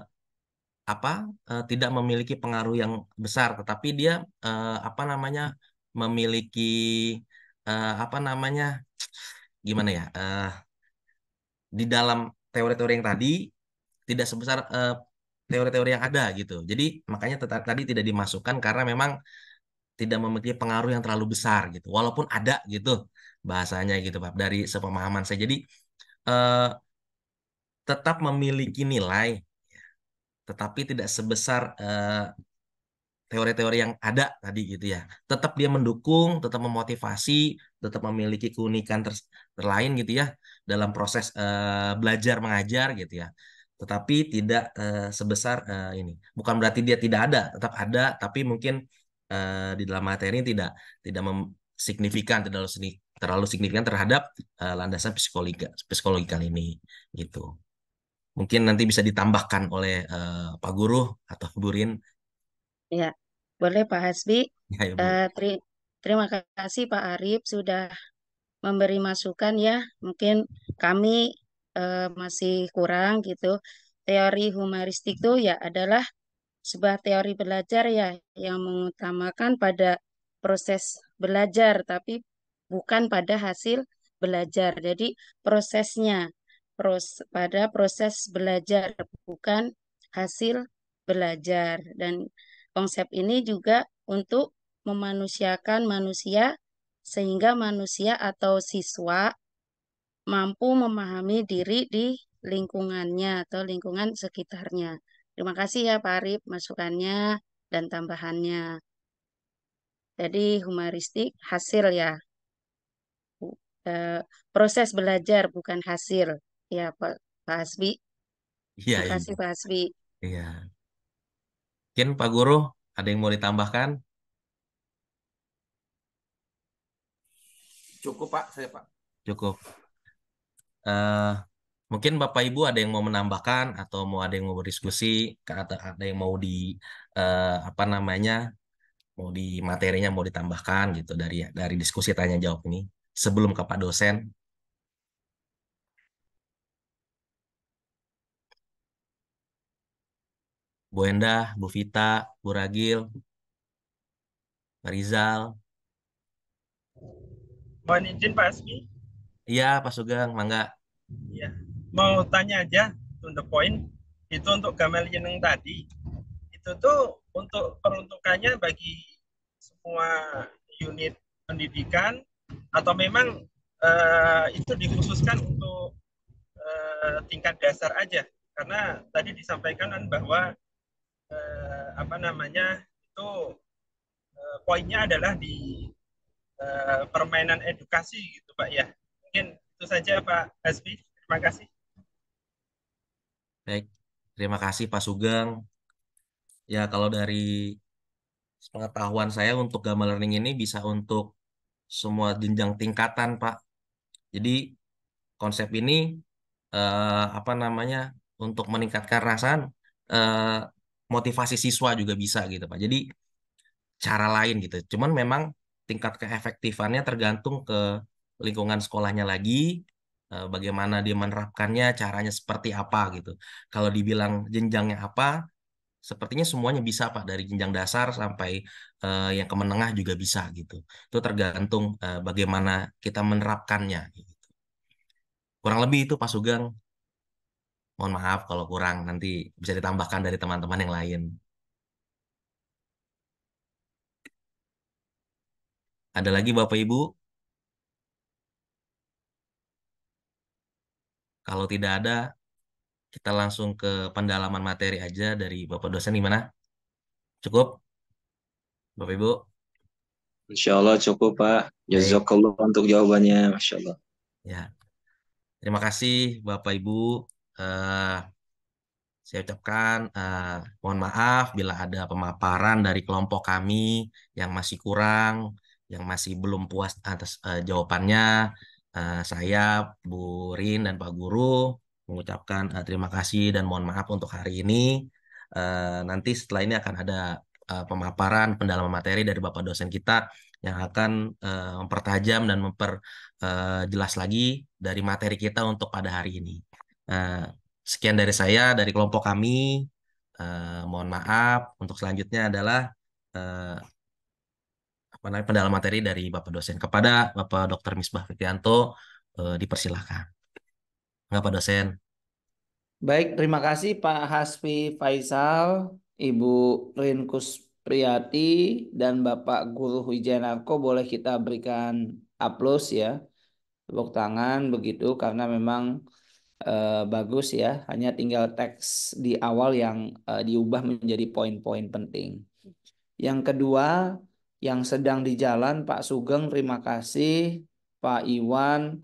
apa uh, tidak memiliki pengaruh yang besar tetapi dia uh, apa namanya memiliki uh, apa namanya gimana ya uh, di dalam teori-teori yang tadi tidak sebesar teori-teori yang ada gitu jadi makanya tadi tidak dimasukkan karena memang tidak memiliki pengaruh yang terlalu besar gitu walaupun ada gitu bahasanya gitu Pak dari sepemahaman saya jadi uh, tetap memiliki nilai tetapi tidak sebesar eh, teori-teori yang ada tadi gitu ya. Tetap dia mendukung, tetap memotivasi, tetap memiliki keunikan ter terlain gitu ya dalam proses uh, belajar mengajar gitu ya. Tetapi tidak uh, sebesar uh, ini. Bukan berarti dia tidak ada, tetap ada, tapi mungkin uh, di dalam materi tidak tidak signifikan, tidak terlalu signifikan terhadap uh, landasan psikologi psikologikal ini gitu mungkin nanti bisa ditambahkan oleh uh, Pak Guru atau Bu Rin. Ya, boleh Pak Hasbi. Ya, ya, uh, eh, ter terima kasih Pak Arif sudah memberi masukan ya. Mungkin kami uh, masih kurang gitu. Teori humanistik itu ya adalah sebuah teori belajar ya yang mengutamakan pada proses belajar tapi bukan pada hasil belajar. Jadi prosesnya pros, pada proses belajar bukan hasil belajar dan konsep ini juga untuk memanusiakan manusia sehingga manusia atau siswa mampu memahami diri di lingkungannya atau lingkungan sekitarnya. Terima kasih ya Pak Arif masukannya dan tambahannya. Jadi humanistik hasil ya. Eh, proses belajar bukan hasil. Ya, Pak Pak Hasbi. Iya, Terima iya. kasih Pak Hasbi. Iya. Mungkin Pak Guru ada yang mau ditambahkan? Cukup, Pak. Saya, Pak. Cukup. Uh, mungkin Bapak Ibu ada yang mau menambahkan atau mau ada yang mau berdiskusi, atau ada yang mau di uh, apa namanya? mau di materinya mau ditambahkan gitu dari dari diskusi tanya jawab ini sebelum ke Pak dosen Bu Endah, Bu Vita, Bu Ragil, Rizal. Mohon izin Pak Asmi. Iya Pak Sugeng, mangga. Iya, mau tanya aja untuk poin itu untuk gamel jeneng tadi itu tuh untuk peruntukannya bagi semua unit pendidikan atau memang uh, itu dikhususkan untuk uh, tingkat dasar aja karena tadi disampaikan kan bahwa eh, apa namanya itu eh, poinnya adalah di eh, permainan edukasi gitu Pak ya. Mungkin itu saja Pak Hasbi. Terima kasih. Baik, terima kasih Pak Sugeng. Ya kalau dari pengetahuan saya untuk gamma learning ini bisa untuk semua jenjang tingkatan Pak. Jadi konsep ini eh, apa namanya untuk meningkatkan rasa eh, motivasi siswa juga bisa gitu Pak. Jadi cara lain gitu. Cuman memang tingkat keefektifannya tergantung ke lingkungan sekolahnya lagi, eh, bagaimana dia menerapkannya, caranya seperti apa gitu. Kalau dibilang jenjangnya apa, sepertinya semuanya bisa Pak dari jenjang dasar sampai eh, yang kemenengah juga bisa gitu. Itu tergantung eh, bagaimana kita menerapkannya gitu. Kurang lebih itu Pak Sugeng Mohon maaf kalau kurang, nanti bisa ditambahkan dari teman-teman yang lain. Ada lagi Bapak Ibu? Kalau tidak ada, kita langsung ke pendalaman materi aja dari Bapak dosen gimana? Cukup? Bapak Ibu? Insya Allah cukup Pak. Jazakallah untuk jawabannya. Masya Allah. Ya. Terima kasih Bapak Ibu uh, saya ucapkan uh, mohon maaf bila ada pemaparan dari kelompok kami yang masih kurang, yang masih belum puas atas uh, jawabannya. Uh, saya, Bu Rin dan Pak Guru mengucapkan uh, terima kasih dan mohon maaf untuk hari ini. Uh, nanti setelah ini akan ada uh, pemaparan pendalaman materi dari Bapak dosen kita yang akan uh, mempertajam dan memperjelas uh, lagi dari materi kita untuk pada hari ini. Nah, sekian dari saya, dari kelompok kami. Uh, mohon maaf. Untuk selanjutnya adalah uh, apa namanya pendalam materi dari Bapak dosen kepada Bapak Dr. Misbah Fikrianto uh, eh, dipersilahkan. Bapak dosen. Baik, terima kasih Pak Hasfi Faisal, Ibu Rinkus Priyati, dan Bapak Guru Wijayanarko boleh kita berikan aplaus ya. Tepuk tangan begitu karena memang uh, bagus ya. Hanya tinggal teks di awal yang uh, diubah menjadi poin-poin penting. Yang kedua, yang sedang di jalan Pak Sugeng terima kasih, Pak Iwan,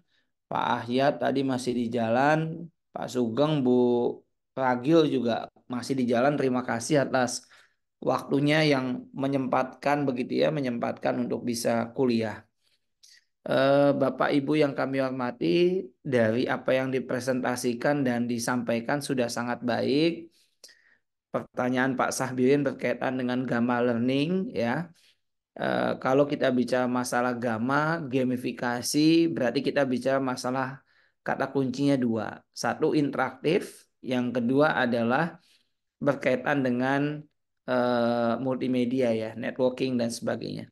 Pak Ahyat tadi masih di jalan, Pak Sugeng, Bu Ragil juga masih di jalan. Terima kasih atas waktunya yang menyempatkan begitu ya, menyempatkan untuk bisa kuliah. Eh, Bapak Ibu yang kami hormati, dari apa yang dipresentasikan dan disampaikan sudah sangat baik. Pertanyaan Pak Sahbirin berkaitan dengan gamma learning ya. Eh, kalau kita bicara masalah gamma, gamifikasi, berarti kita bicara masalah kata kuncinya dua. Satu interaktif, yang kedua adalah berkaitan dengan uh, multimedia ya, networking dan sebagainya.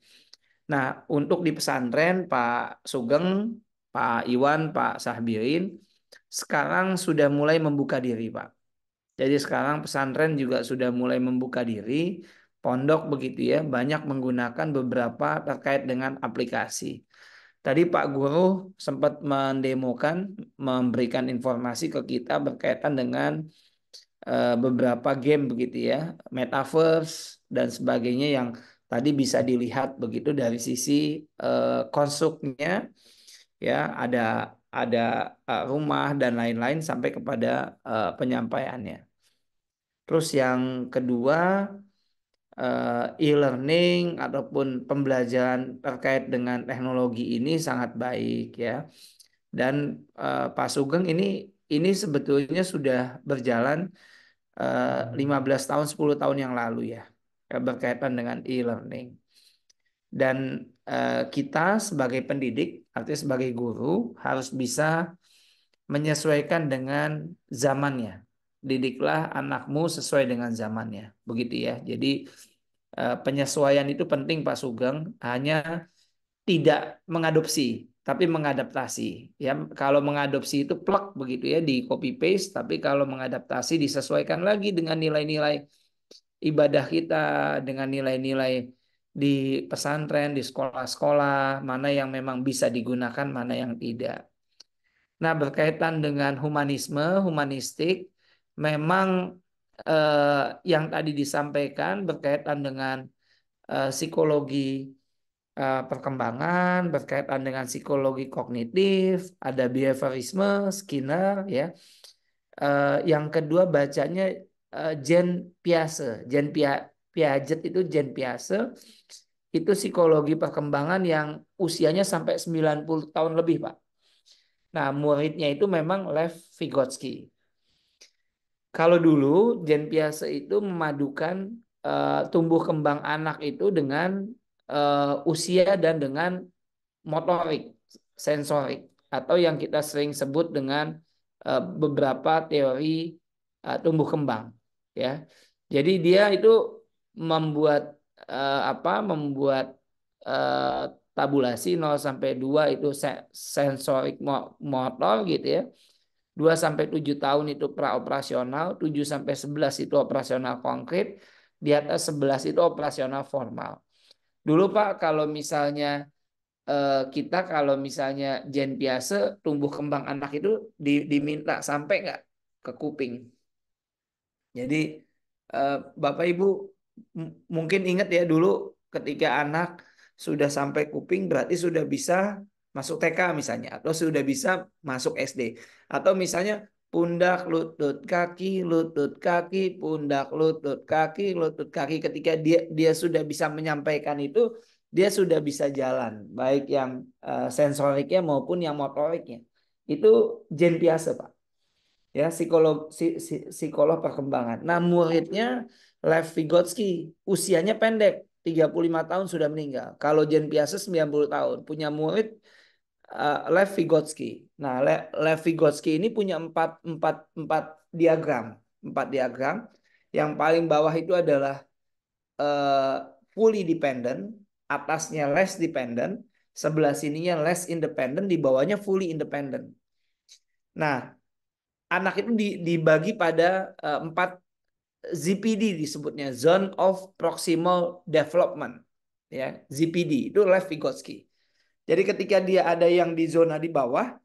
Nah, untuk di pesantren Pak Sugeng, Pak Iwan, Pak Sahbirin sekarang sudah mulai membuka diri, Pak. Jadi sekarang pesantren juga sudah mulai membuka diri, pondok begitu ya, banyak menggunakan beberapa terkait dengan aplikasi. Tadi Pak Guru sempat mendemokan, memberikan informasi ke kita berkaitan dengan eh, beberapa game begitu ya, metaverse dan sebagainya yang tadi bisa dilihat begitu dari sisi uh, konstruknya ya ada ada eh, rumah dan lain-lain sampai kepada uh, penyampaiannya. Terus yang kedua e-learning ataupun pembelajaran terkait dengan teknologi ini sangat baik ya. Dan Pak Sugeng ini ini sebetulnya sudah berjalan uh, 15 tahun 10 tahun yang lalu ya berkaitan dengan e-learning. Dan eh, kita sebagai pendidik, artinya sebagai guru, harus bisa menyesuaikan dengan zamannya. Didiklah anakmu sesuai dengan zamannya, begitu ya. Jadi eh, penyesuaian itu penting Pak Sugeng, hanya tidak mengadopsi, tapi mengadaptasi. Ya, kalau mengadopsi itu plek begitu ya di copy paste, tapi kalau mengadaptasi disesuaikan lagi dengan nilai-nilai ibadah kita dengan nilai-nilai di pesantren, di sekolah-sekolah, mana yang memang bisa digunakan, mana yang tidak. Nah, berkaitan dengan humanisme, humanistik, memang eh, yang tadi disampaikan berkaitan dengan eh, psikologi eh, perkembangan, berkaitan dengan psikologi kognitif, ada behaviorisme, Skinner, ya. Eh, yang kedua bacanya Eh, gen Jen Piase. Jen Pia, Piaget itu gen Piase itu psikologi perkembangan yang usianya sampai 90 tahun lebih, Pak. Nah, muridnya itu memang Lev Vygotsky. Kalau dulu gen Piase itu memadukan uh, tumbuh kembang anak itu dengan uh, usia dan dengan motorik, sensorik atau yang kita sering sebut dengan beberapa teori tumbuh kembang ya. Jadi dia itu membuat uh, apa? membuat uh, tabulasi 0 sampai 2 itu sensorik motor gitu ya. 2 sampai 7 tahun itu praoperasional, 7 sampai 11 itu operasional konkret, di atas 11 itu operasional formal. Dulu Pak kalau misalnya eh, kita kalau misalnya gen biasa tumbuh kembang anak itu diminta sampai nggak ke kuping? Jadi eh, Bapak Ibu mungkin ingat ya dulu ketika anak sudah sampai kuping berarti sudah bisa masuk TK misalnya atau sudah bisa masuk SD atau misalnya pundak lutut kaki lutut kaki pundak lutut kaki lutut kaki ketika dia dia sudah bisa menyampaikan itu dia sudah bisa jalan baik yang eh, sensoriknya maupun yang motoriknya itu gen biasa pak ya psikolog si, si, psikolog perkembangan. Nah, muridnya Lev Vygotsky usianya pendek, 35 tahun sudah meninggal. Kalau Jen Piaget 90 tahun, punya murid uh, Lev Vygotsky. Nah, Le, Lev Vygotsky ini punya empat, empat, empat diagram, empat diagram. Yang paling bawah itu adalah uh, fully dependent, atasnya less dependent, sebelah sininya less independent, di bawahnya fully independent. Nah, anak itu dibagi pada eh, empat ZPD disebutnya Zone of Proximal Development ya ZPD itu Lev Vygotsky. Jadi ketika dia ada yang di zona di bawah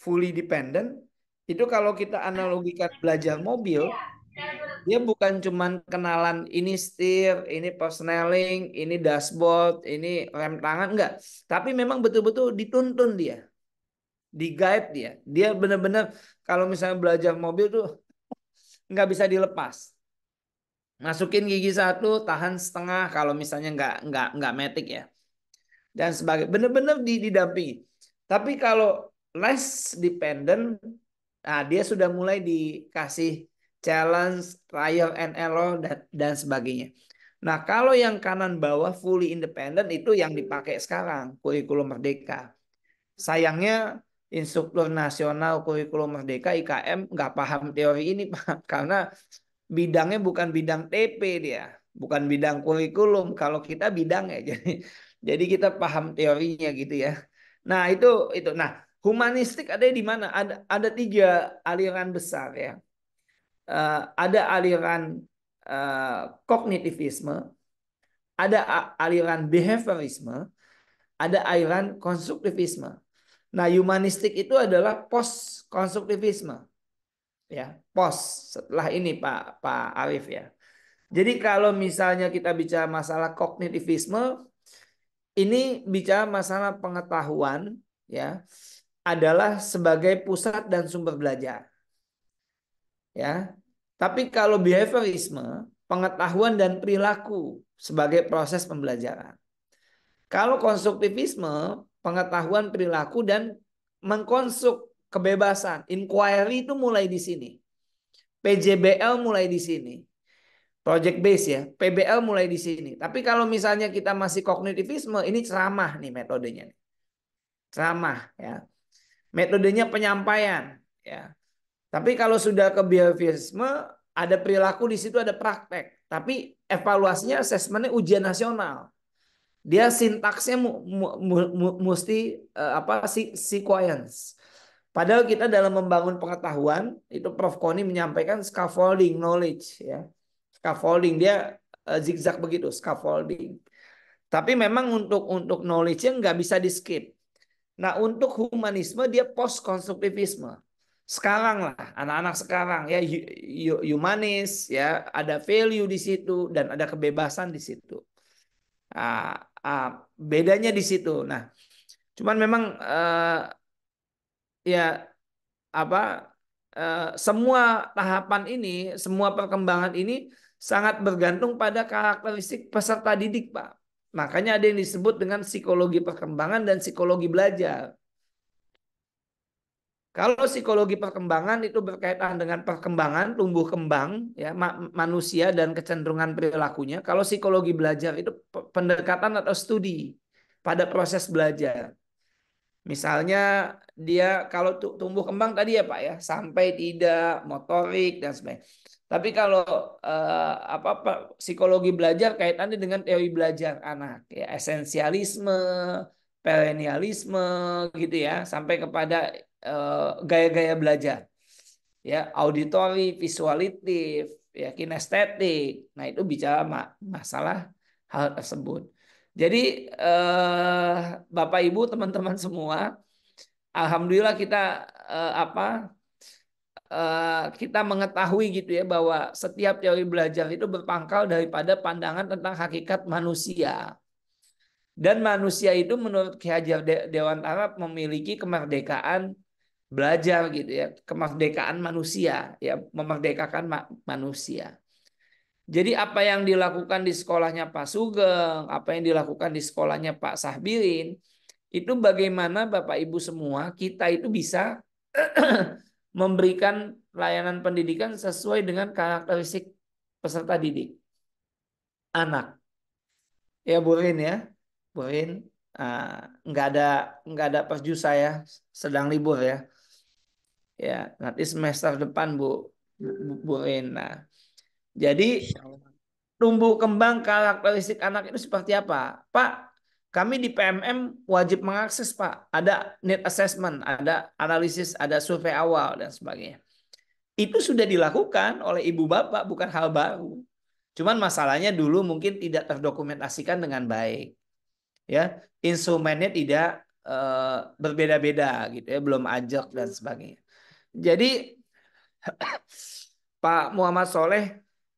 fully dependent itu kalau kita analogikan belajar mobil dia bukan cuman kenalan ini setir, ini persneling, ini dashboard, ini rem tangan enggak, tapi memang betul-betul dituntun dia di guide dia. Dia benar-benar kalau misalnya belajar mobil tuh nggak bisa dilepas. Masukin gigi satu, tahan setengah kalau misalnya nggak nggak nggak metik ya. Dan sebagai benar-benar didampingi. Tapi kalau less dependent, nah dia sudah mulai dikasih challenge, trial and error dan, dan sebagainya. Nah kalau yang kanan bawah fully independent itu yang dipakai sekarang kurikulum merdeka. Sayangnya instruktur nasional kurikulum merdeka IKM nggak paham teori ini Pak karena bidangnya bukan bidang TP dia bukan bidang kurikulum kalau kita bidang ya jadi jadi kita paham teorinya gitu ya nah itu itu nah humanistik ada di mana ada ada tiga aliran besar ya uh, ada aliran uh, kognitivisme ada aliran behaviorisme ada aliran konstruktivisme Nah, humanistik itu adalah post konstruktivisme. Ya, post setelah ini Pak Pak Arif ya. Jadi kalau misalnya kita bicara masalah kognitivisme ini bicara masalah pengetahuan ya adalah sebagai pusat dan sumber belajar. Ya. Tapi kalau behaviorisme pengetahuan dan perilaku sebagai proses pembelajaran. Kalau konstruktivisme pengetahuan perilaku dan mengkonsuk kebebasan. Inquiry itu mulai di sini. PJBL mulai di sini. Project base ya, PBL mulai di sini. Tapi kalau misalnya kita masih kognitivisme, ini ceramah nih metodenya. Ceramah ya. Metodenya penyampaian ya. Tapi kalau sudah ke behaviorisme, ada perilaku di situ ada praktek. Tapi evaluasinya asesmennya ujian nasional. Dia sintaksnya mu, mu, mu, mesti uh, eh, apa si sequence. Padahal kita dalam membangun pengetahuan itu Prof Koni menyampaikan scaffolding knowledge ya. Scaffolding dia uh, zigzag begitu scaffolding. Tapi memang untuk untuk knowledge-nya nggak bisa di skip. Nah untuk humanisme dia post konstruktivisme sekarang lah anak-anak sekarang ya humanis ya ada value di situ dan ada kebebasan di situ nah, uh, bedanya di situ. Nah, cuman memang uh, ya apa uh, semua tahapan ini, semua perkembangan ini sangat bergantung pada karakteristik peserta didik, Pak. Makanya ada yang disebut dengan psikologi perkembangan dan psikologi belajar. Kalau psikologi perkembangan itu berkaitan dengan perkembangan tumbuh kembang ya ma manusia dan kecenderungan perilakunya. Kalau psikologi belajar itu pendekatan atau studi pada proses belajar. Misalnya dia kalau tumbuh kembang tadi ya Pak ya, sampai tidak motorik dan sebagainya. Tapi kalau eh, apa, apa psikologi belajar kaitannya dengan teori belajar anak ya, esensialisme, perennialisme gitu ya, sampai kepada Eh, gaya-gaya belajar ya auditory, visualitif ya kinestetik nah itu bicara ma masalah hal tersebut jadi eh, bapak ibu teman-teman semua alhamdulillah kita eh, apa eh, kita mengetahui gitu ya bahwa setiap teori belajar itu berpangkal daripada pandangan tentang hakikat manusia dan manusia itu menurut Ki Hajar Dewantara memiliki kemerdekaan belajar gitu ya kemerdekaan manusia ya memerdekakan ma manusia jadi apa yang dilakukan di sekolahnya Pak Sugeng apa yang dilakukan di sekolahnya Pak Sahbirin itu bagaimana Bapak Ibu semua kita itu bisa memberikan layanan pendidikan sesuai dengan karakteristik peserta didik anak ya Burin ya Burin ah, nggak uh, ada nggak ada perju saya sedang libur ya ya nanti semester depan Bu Bu Rena. Jadi tumbuh kembang karakteristik anak itu seperti apa? Pak, kami di PMM wajib mengakses Pak. Ada need assessment, ada analisis, ada survei awal dan sebagainya. Itu sudah dilakukan oleh ibu bapak bukan hal baru. Cuman masalahnya dulu mungkin tidak terdokumentasikan dengan baik. Ya, instrumennya tidak eh, berbeda-beda gitu ya, belum ajak dan sebagainya. Jadi Pak Muhammad Soleh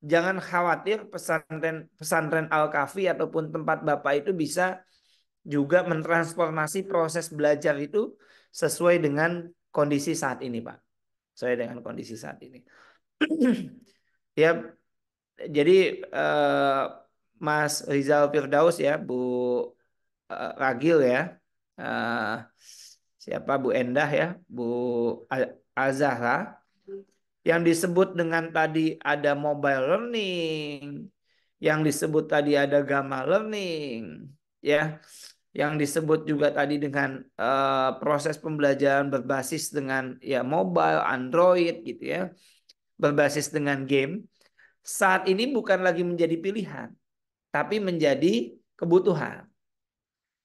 jangan khawatir pesantren pesantren Al Kafi ataupun tempat Bapak itu bisa juga mentransformasi proses belajar itu sesuai dengan kondisi saat ini, Pak. Sesuai dengan kondisi saat ini. ya, jadi eh, Mas Rizal Firdaus ya, Bu eh, Ragil ya, eh, siapa Bu Endah ya, Bu Azahra yang disebut dengan tadi ada mobile learning, yang disebut tadi ada gamma learning, ya, yang disebut juga tadi dengan uh, proses pembelajaran berbasis dengan ya mobile, Android gitu ya, berbasis dengan game. Saat ini bukan lagi menjadi pilihan, tapi menjadi kebutuhan.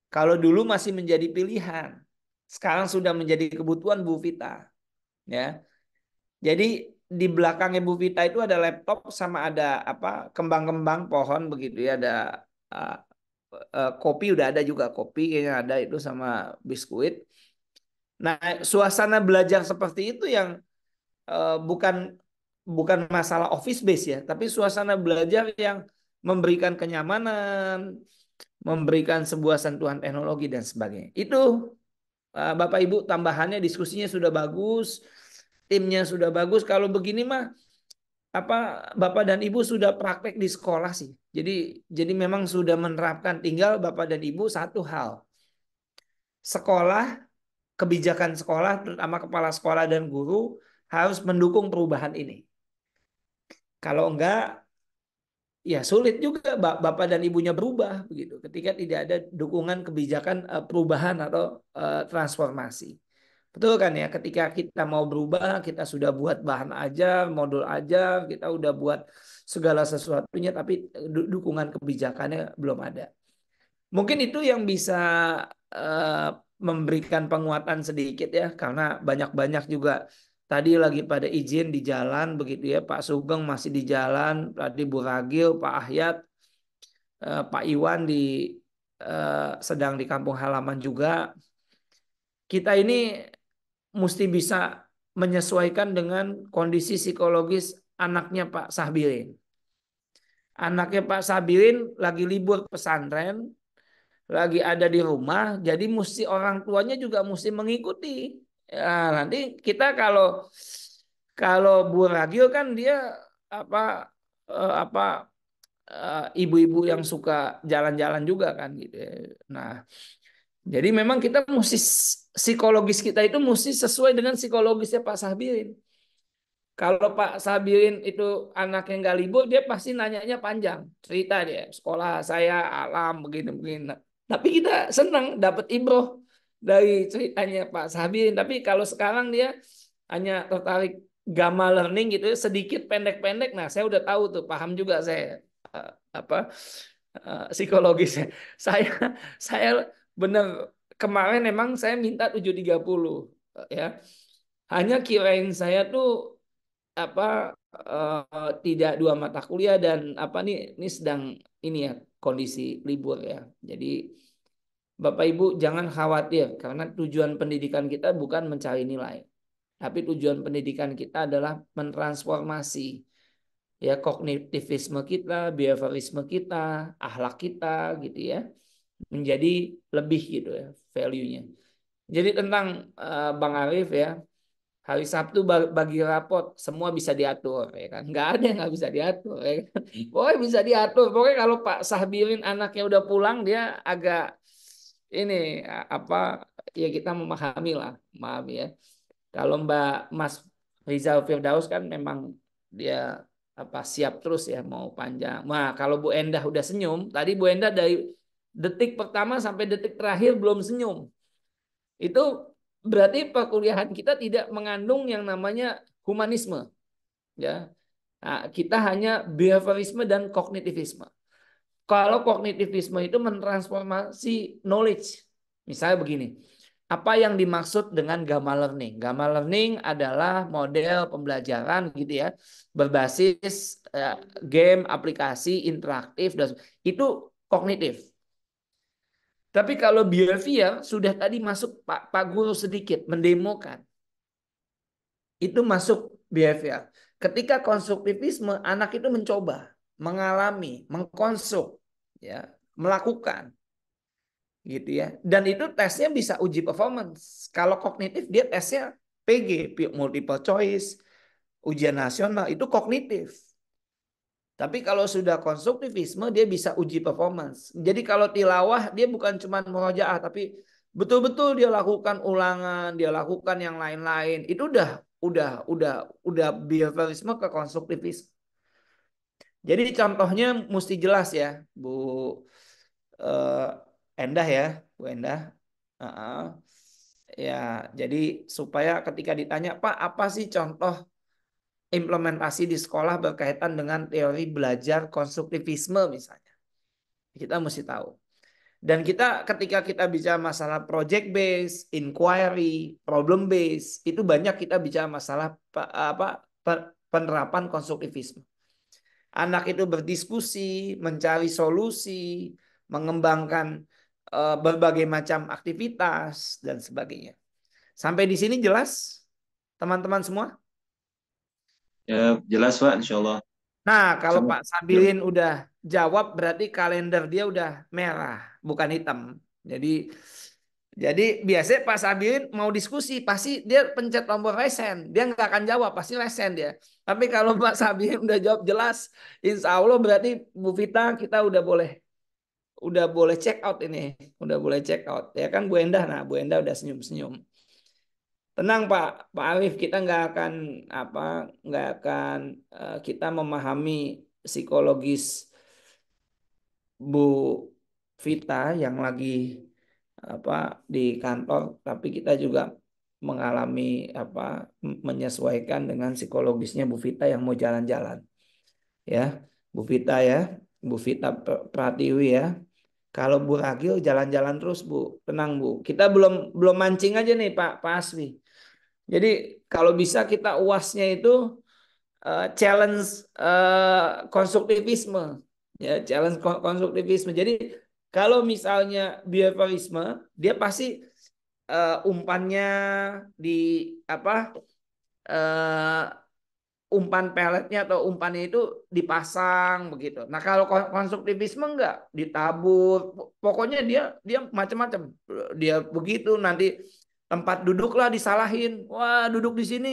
Kalau dulu masih menjadi pilihan, sekarang sudah menjadi kebutuhan Bu Vita ya. Jadi di belakang Ibu Vita itu ada laptop sama ada apa kembang-kembang pohon begitu ya ada uh, uh, kopi udah ada juga kopi kayaknya ada itu sama biskuit. Nah suasana belajar seperti itu yang uh, bukan bukan masalah office base ya tapi suasana belajar yang memberikan kenyamanan, memberikan sebuah sentuhan teknologi dan sebagainya. Itu Eh, Bapak Ibu tambahannya diskusinya sudah bagus, timnya sudah bagus. Kalau begini mah apa Bapak dan Ibu sudah praktek di sekolah sih. Jadi jadi memang sudah menerapkan tinggal Bapak dan Ibu satu hal. Sekolah kebijakan sekolah terutama kepala sekolah dan guru harus mendukung perubahan ini. Kalau enggak ya sulit juga bapak dan ibunya berubah begitu ketika tidak ada dukungan kebijakan eh, perubahan atau uh, transformasi betul kan ya ketika kita mau berubah kita sudah buat bahan aja modul aja kita udah buat segala sesuatunya tapi eh, du dukungan kebijakannya belum ada mungkin itu yang bisa uh, memberikan penguatan sedikit ya karena banyak-banyak juga tadi lagi pada izin di jalan begitu ya Pak Sugeng masih di jalan tadi Bu Ragil Pak Ahyat eh, Pak Iwan di eh, sedang di kampung halaman juga kita ini mesti bisa menyesuaikan dengan kondisi psikologis anaknya Pak Sahbirin anaknya Pak Sabirin lagi libur pesantren lagi ada di rumah jadi mesti orang tuanya juga mesti mengikuti Ya, nanti kita kalau kalau Bu radio kan dia apa uh, apa eh, ibu-ibu uh, yang suka jalan-jalan juga kan gitu. Ya. Nah, jadi memang kita mesti psikologis kita itu mesti sesuai dengan psikologisnya Pak Sabirin Kalau Pak Sabirin itu anak yang nggak libur, dia pasti nanyanya panjang. Cerita dia, sekolah saya alam begini-begini. Nah, tapi kita senang dapat ibroh dari ceritanya Pak Sabirin. Tapi kalau sekarang dia hanya tertarik gamma learning gitu sedikit pendek-pendek. Nah, saya udah tahu tuh, paham juga saya eh, apa eh, psikologisnya saya. Saya benar kemarin memang saya minta 7.30 ya. Hanya kirain saya tuh apa uh, tidak dua mata kuliah dan apa nih ini sedang ini ya kondisi libur ya. Jadi Bapak Ibu jangan khawatir karena tujuan pendidikan kita bukan mencari nilai. Tapi tujuan pendidikan kita adalah mentransformasi ya kognitivisme kita, behaviorisme kita, akhlak kita gitu ya menjadi lebih gitu ya value-nya. Jadi tentang eh, Bang Arif ya hari Sabtu bagi rapot semua bisa diatur ya kan nggak ada yang nggak bisa diatur ya kan? pokoknya bisa diatur pokoknya kalau Pak Sahbirin anaknya udah pulang dia agak ini apa ya kita memahami lah, maaf ya. Kalau Mbak Mas Rizal Firdaus kan memang dia apa siap terus ya mau panjang. Nah, kalau Bu Endah udah senyum, tadi Bu Endah dari detik pertama sampai detik terakhir belum senyum. Itu berarti perkuliahan kita tidak mengandung yang namanya humanisme. Ya. Nah, kita hanya behaviorisme dan kognitivisme. Kalau kognitivisme itu mentransformasi knowledge. Misalnya begini, apa yang dimaksud dengan gamma learning? Gamma learning adalah model pembelajaran gitu ya, berbasis uh, game, aplikasi, interaktif dan itu kognitif. Tapi kalau behavior sudah tadi masuk Pak, Pak Guru sedikit mendemokan. Itu masuk behavior. Ketika konstruktivisme anak itu mencoba mengalami, mengkonsum, ya, melakukan. Gitu ya. Dan itu tesnya bisa uji performance. Kalau kognitif dia tesnya PG, multiple choice, ujian nasional itu kognitif. Tapi kalau sudah konstruktivisme dia bisa uji performance. Jadi kalau tilawah dia bukan cuma murojaah tapi betul-betul dia lakukan ulangan, dia lakukan yang lain-lain. Itu udah udah udah udah behaviorisme ke konstruktivisme. Jadi contohnya mesti jelas ya, Bu uh, Endah ya, Bu Endah. Uh -uh. Ya, jadi supaya ketika ditanya, Pak, apa sih contoh implementasi di sekolah berkaitan dengan teori belajar konstruktivisme misalnya. Kita mesti tahu. Dan kita ketika kita bicara masalah project based, inquiry, problem based, itu banyak kita bicara masalah apa penerapan konstruktivisme anak itu berdiskusi, mencari solusi, mengembangkan eh, berbagai macam aktivitas dan sebagainya. Sampai di sini jelas teman-teman semua? Ya, jelas Pak, insya Allah. Nah, kalau Sama. Pak Sabilin udah jawab berarti kalender dia udah merah, bukan hitam. Jadi jadi biasanya pas Abirin mau diskusi pasti dia pencet tombol resen. Dia nggak akan jawab, pasti resen dia. Tapi kalau Pak Sabirin udah jawab jelas, insya Allah berarti Bu Vita kita udah boleh udah boleh check out ini, udah boleh check out. Ya kan Bu Endah, nah Bu Endah udah senyum-senyum. Tenang Pak, Pak Arif kita nggak akan apa, nggak akan uh, kita memahami psikologis Bu Vita yang lagi apa di kantor tapi kita juga mengalami apa menyesuaikan dengan psikologisnya Bu Vita yang mau jalan-jalan. Ya, Bu Vita ya, Bu Vita Pratiwi ya. Kalau Bu Ragil jalan-jalan terus Bu, tenang Bu. Kita belum belum mancing aja nih Pak Pak Aswi. Jadi kalau bisa kita uasnya itu uh, challenge uh, konstruktivisme ya, challenge konstruktivisme. Jadi kalau misalnya behaviorisme, dia pasti uh, umpannya di apa? Uh, umpan peletnya atau umpannya itu dipasang begitu. Nah, kalau konstruktivisme enggak ditabur. Pokoknya dia dia macam-macam. Dia begitu nanti tempat duduklah disalahin. Wah, duduk di sini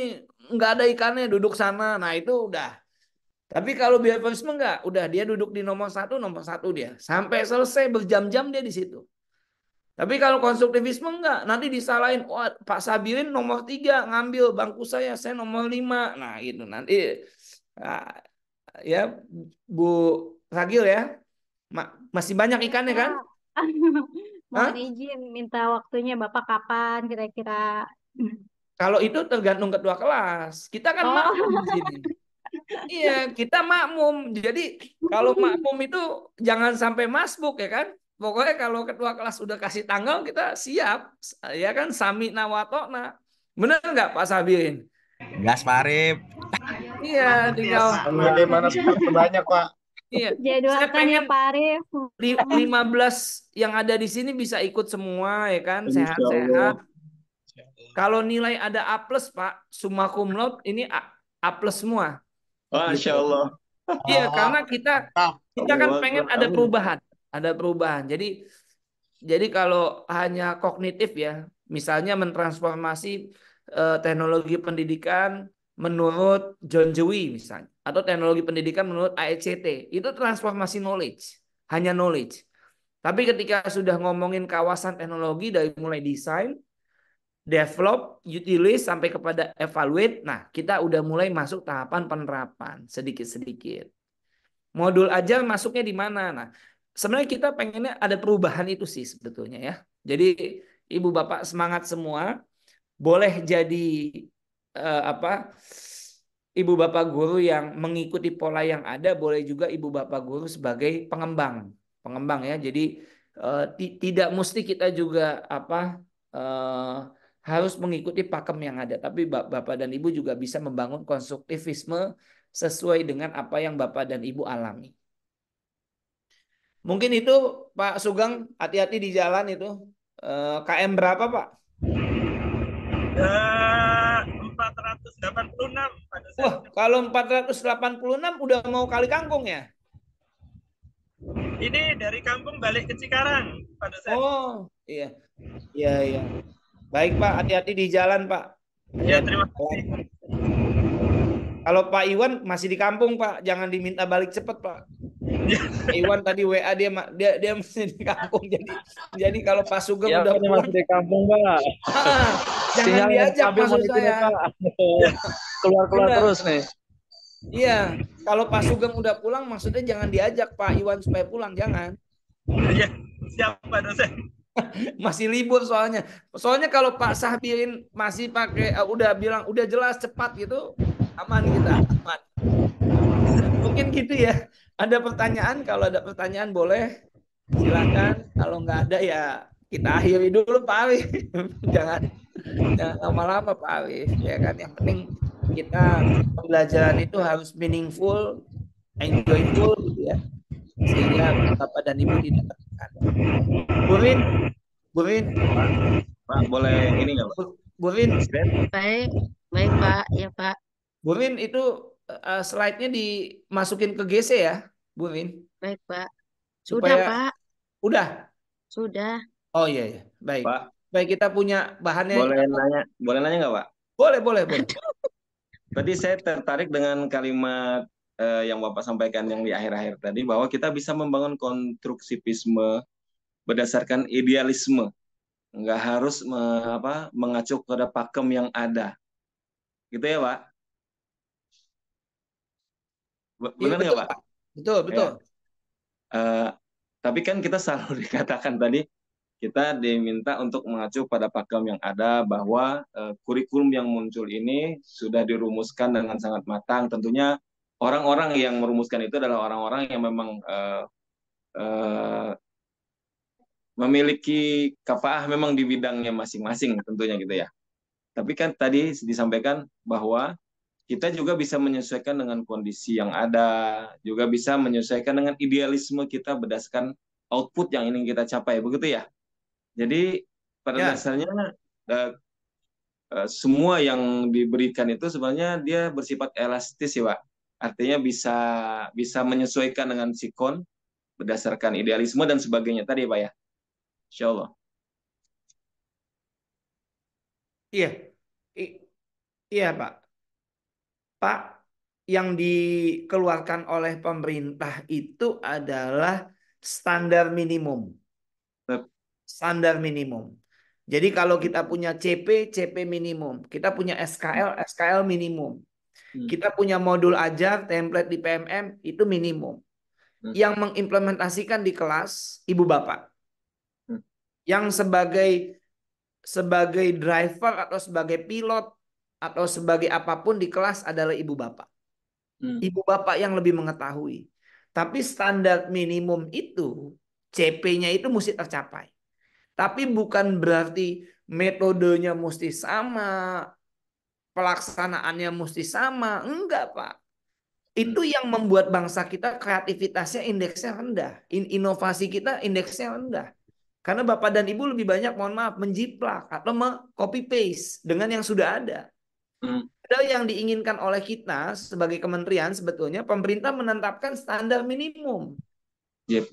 nggak ada ikannya, duduk sana. Nah, itu udah tapi kalau behaviorisme enggak, udah dia duduk di nomor satu, nomor satu dia. Sampai selesai berjam-jam dia di situ. Tapi kalau konstruktivisme enggak, nanti disalahin, oh, Pak Sabirin nomor tiga ngambil bangku saya, saya nomor lima. Nah itu nanti nah, ya Bu Ragil ya, masih banyak ikannya kan? Mohon izin minta waktunya Bapak kapan kira-kira? Kalau itu tergantung ketua kelas. Kita kan oh. di sini. iya, kita makmum. Jadi kalau makmum itu jangan sampai masbuk ya kan. Pokoknya kalau ketua kelas udah kasih tanggal kita siap. Ya kan sami nawatona. Bener nggak Pak Sabirin? Gas Marip. Iya, tinggal. Bagaimana iya. banyak Pak? Iya. Jadwalkan ya Pak Arif. 15 yang ada di sini bisa ikut semua ya kan, sehat-sehat. Kalau nilai ada A plus Pak, summa cum laude ini A, A plus semua. Masya gitu. Allah. Iya, karena kita kita kan pengen ada perubahan, ada perubahan. Jadi jadi kalau hanya kognitif ya, misalnya mentransformasi eh, teknologi pendidikan menurut John Dewey misalnya, atau teknologi pendidikan menurut AECT, itu transformasi knowledge, hanya knowledge. Tapi ketika sudah ngomongin kawasan teknologi dari mulai desain, develop, utilize sampai kepada evaluate. Nah, kita udah mulai masuk tahapan penerapan sedikit-sedikit. Modul aja masuknya di mana? Nah, sebenarnya kita pengennya ada perubahan itu sih sebetulnya ya. Jadi ibu bapak semangat semua. Boleh jadi uh, apa? Ibu bapak guru yang mengikuti pola yang ada, boleh juga ibu bapak guru sebagai pengembang, pengembang ya. Jadi uh, tidak mesti kita juga apa Uh, harus mengikuti pakem yang ada. Tapi Bapak dan Ibu juga bisa membangun konstruktivisme sesuai dengan apa yang Bapak dan Ibu alami. Mungkin itu Pak Sugeng hati-hati di jalan itu. Eh, KM berapa Pak? Ya, uh, 486 pada Wah, kalau 486 udah mau kali kangkung ya? Ini dari kampung balik ke Cikarang pada Oh, iya. Iya, iya. Baik Pak, hati-hati di jalan Pak. Ya terima kasih. Kalau Pak Iwan masih di kampung Pak, jangan diminta balik cepat Pak. Iwan tadi WA dia dia dia masih di kampung jadi jadi kalau Pak Sugeng ya, udah pulang, masih di kampung Pak. Ah, jangan Sinyal diajak maksud saya. Keluar keluar Udah. terus nih. Iya, kalau Pak Sugeng udah pulang maksudnya jangan diajak Pak Iwan supaya pulang jangan. Iya, siapa dosen? masih libur soalnya. Soalnya kalau Pak Sahbirin masih pakai uh, udah bilang udah jelas cepat gitu aman kita aman. Mungkin gitu ya. Ada pertanyaan kalau ada pertanyaan boleh silakan. Kalau nggak ada ya kita akhiri dulu Pak Arif. jangan jangan lama-lama Pak Arif ya kan. Yang penting kita pembelajaran itu harus meaningful, enjoyful gitu ya. Sehingga Bapak dan Ibu tidak dilakukan. Burin, Burin. Pak, boleh ini nggak, Pak? Burin. Baik, baik Pak, ya Pak. Burin itu uh, slide-nya dimasukin ke GC ya, Burin. Baik Pak. Sudah Supaya... Pak. Udah. Sudah. Oh iya, iya. baik. Pak. Baik kita punya bahannya. Boleh yang... nanya, boleh nanya nggak Pak? Boleh, boleh, boleh. Tadi saya tertarik dengan kalimat eh, yang Bapak sampaikan yang di akhir-akhir tadi bahwa kita bisa membangun konstruksivisme berdasarkan idealisme. nggak harus me, apa, mengacu pada pakem yang ada. Gitu ya, Pak? Iya, benar nggak, ya, Pak? Betul, ya. betul. Ya. Uh, tapi kan kita selalu dikatakan tadi kita diminta untuk mengacu pada pakem yang ada bahwa uh, kurikulum yang muncul ini sudah dirumuskan dengan sangat matang tentunya orang-orang yang merumuskan itu adalah orang-orang yang memang uh, uh, memiliki kafaah memang di bidangnya masing-masing tentunya gitu ya. Tapi kan tadi disampaikan bahwa kita juga bisa menyesuaikan dengan kondisi yang ada, juga bisa menyesuaikan dengan idealisme kita berdasarkan output yang ingin kita capai, begitu ya. Jadi pada ya. dasarnya uh, uh, semua yang diberikan itu sebenarnya dia bersifat elastis ya, Pak artinya bisa bisa menyesuaikan dengan sikon berdasarkan idealisme dan sebagainya tadi ya Pak ya. Insya Allah. Iya. I iya Pak. Pak, yang dikeluarkan oleh pemerintah itu adalah standar minimum. Standar minimum. Jadi kalau kita punya CP, CP minimum. Kita punya SKL, SKL minimum. Hmm. Kita punya modul ajar, template di PMM itu minimum. Hmm. Yang mengimplementasikan di kelas ibu bapak. Hmm. Yang sebagai sebagai driver atau sebagai pilot atau sebagai apapun di kelas adalah ibu bapak. Ibu bapak yang lebih mengetahui. Tapi standar minimum itu CP-nya itu mesti tercapai. Tapi bukan berarti metodenya mesti sama, pelaksanaannya mesti sama. Enggak, Pak. Itu hmm. yang membuat bangsa kita kreativitasnya indeksnya rendah. In inovasi kita indeksnya rendah. Karena Bapak dan Ibu lebih banyak, mohon maaf, menjiplak atau copy paste dengan yang sudah ada. Hmm. Padahal yang diinginkan oleh kita sebagai kementerian sebetulnya pemerintah menetapkan standar minimum. Yep.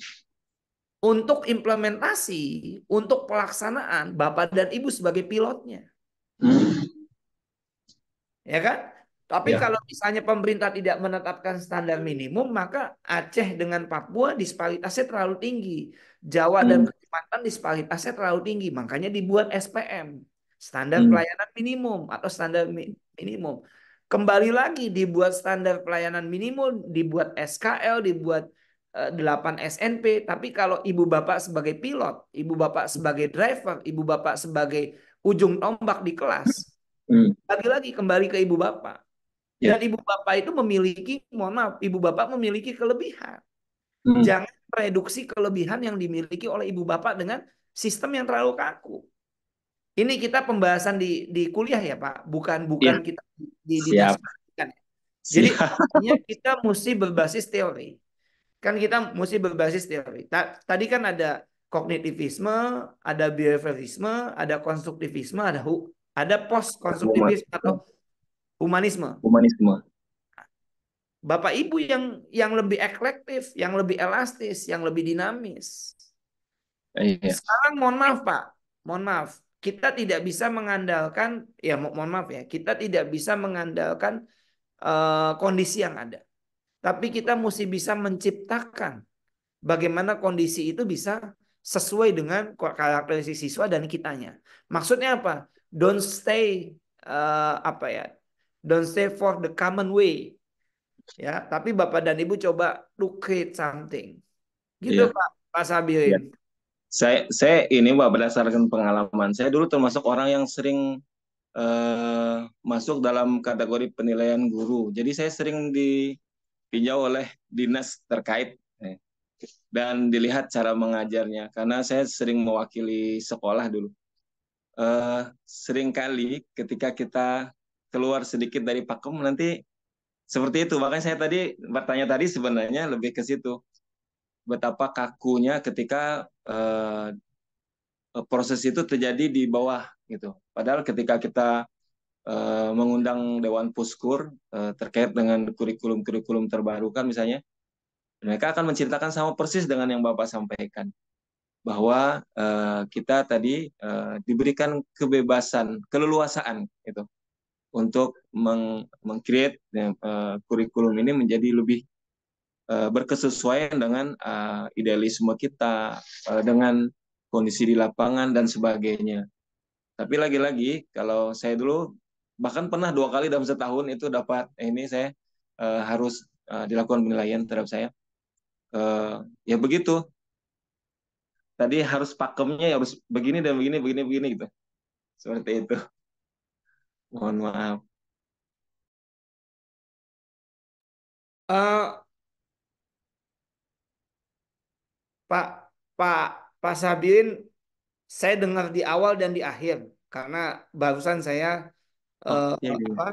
Untuk implementasi, untuk pelaksanaan, Bapak dan Ibu sebagai pilotnya. Hmm ya kan? Tapi ya. kalau misalnya pemerintah tidak menetapkan standar minimum, maka Aceh dengan Papua disparitasnya terlalu tinggi. Jawa hmm. dan Kalimantan disparitasnya terlalu tinggi. Makanya dibuat SPM, standar hmm. pelayanan minimum atau standar minimum. Kembali lagi dibuat standar pelayanan minimum, dibuat SKL, dibuat eh, delapan 8 SNP, tapi kalau ibu bapak sebagai pilot, ibu bapak sebagai driver, ibu bapak sebagai ujung tombak di kelas, lagi-lagi hmm. kembali ke ibu bapak. Ya. Dan ibu bapak itu memiliki, mohon maaf, ibu bapak memiliki kelebihan. Hmm. Jangan reduksi kelebihan yang dimiliki oleh ibu bapak dengan sistem yang terlalu kaku. Ini kita pembahasan di di kuliah ya Pak, bukan bukan yeah. kita di, di ya. Jadi artinya kita mesti berbasis teori. Kan kita mesti berbasis teori. Ta tadi kan ada kognitivisme, ada behaviorisme, ada konstruktivisme, ada ada pos konstruktivis atau humanisme. Humanisme. Bapak Ibu yang yang lebih eklektif, yang lebih elastis, yang lebih dinamis. Eh, iya. Sekarang mohon maaf Pak, mohon maaf. Kita tidak bisa mengandalkan, ya mohon maaf ya, kita tidak bisa mengandalkan uh, kondisi yang ada. Tapi kita mesti bisa menciptakan bagaimana kondisi itu bisa sesuai dengan karakteristik siswa dan kitanya. Maksudnya apa? don't stay uh, apa ya don't stay for the common way ya tapi bapak dan ibu coba to create something gitu yeah. pak pak Sabirin iya. yeah. saya saya ini pak berdasarkan pengalaman saya dulu termasuk orang yang sering uh, masuk dalam kategori penilaian guru jadi saya sering dipinjau oleh dinas terkait eh, dan dilihat cara mengajarnya karena saya sering mewakili sekolah dulu uh, eh, seringkali ketika kita keluar sedikit dari pakem nanti seperti itu. Makanya saya tadi bertanya tadi sebenarnya lebih ke situ. Betapa kakunya ketika uh, proses itu terjadi di bawah gitu. Padahal ketika kita uh, mengundang Dewan Puskur uh, terkait dengan kurikulum-kurikulum terbaru kan misalnya mereka akan menceritakan sama persis dengan yang Bapak sampaikan bahwa uh, kita tadi uh, diberikan kebebasan, keleluasaan itu untuk meng mengcreate uh, kurikulum ini menjadi lebih uh, berkesesuaian dengan uh, idealisme kita, uh, dengan kondisi di lapangan dan sebagainya. Tapi lagi-lagi kalau saya dulu bahkan pernah dua kali dalam setahun itu dapat ini saya uh, harus uh, dilakukan penilaian terhadap saya. Uh, ya begitu tadi harus pakemnya ya harus begini dan begini begini begini gitu seperti itu mohon maaf uh, pak pak pak Sabirin saya dengar di awal dan di akhir karena barusan saya oh, uh, iya. iya.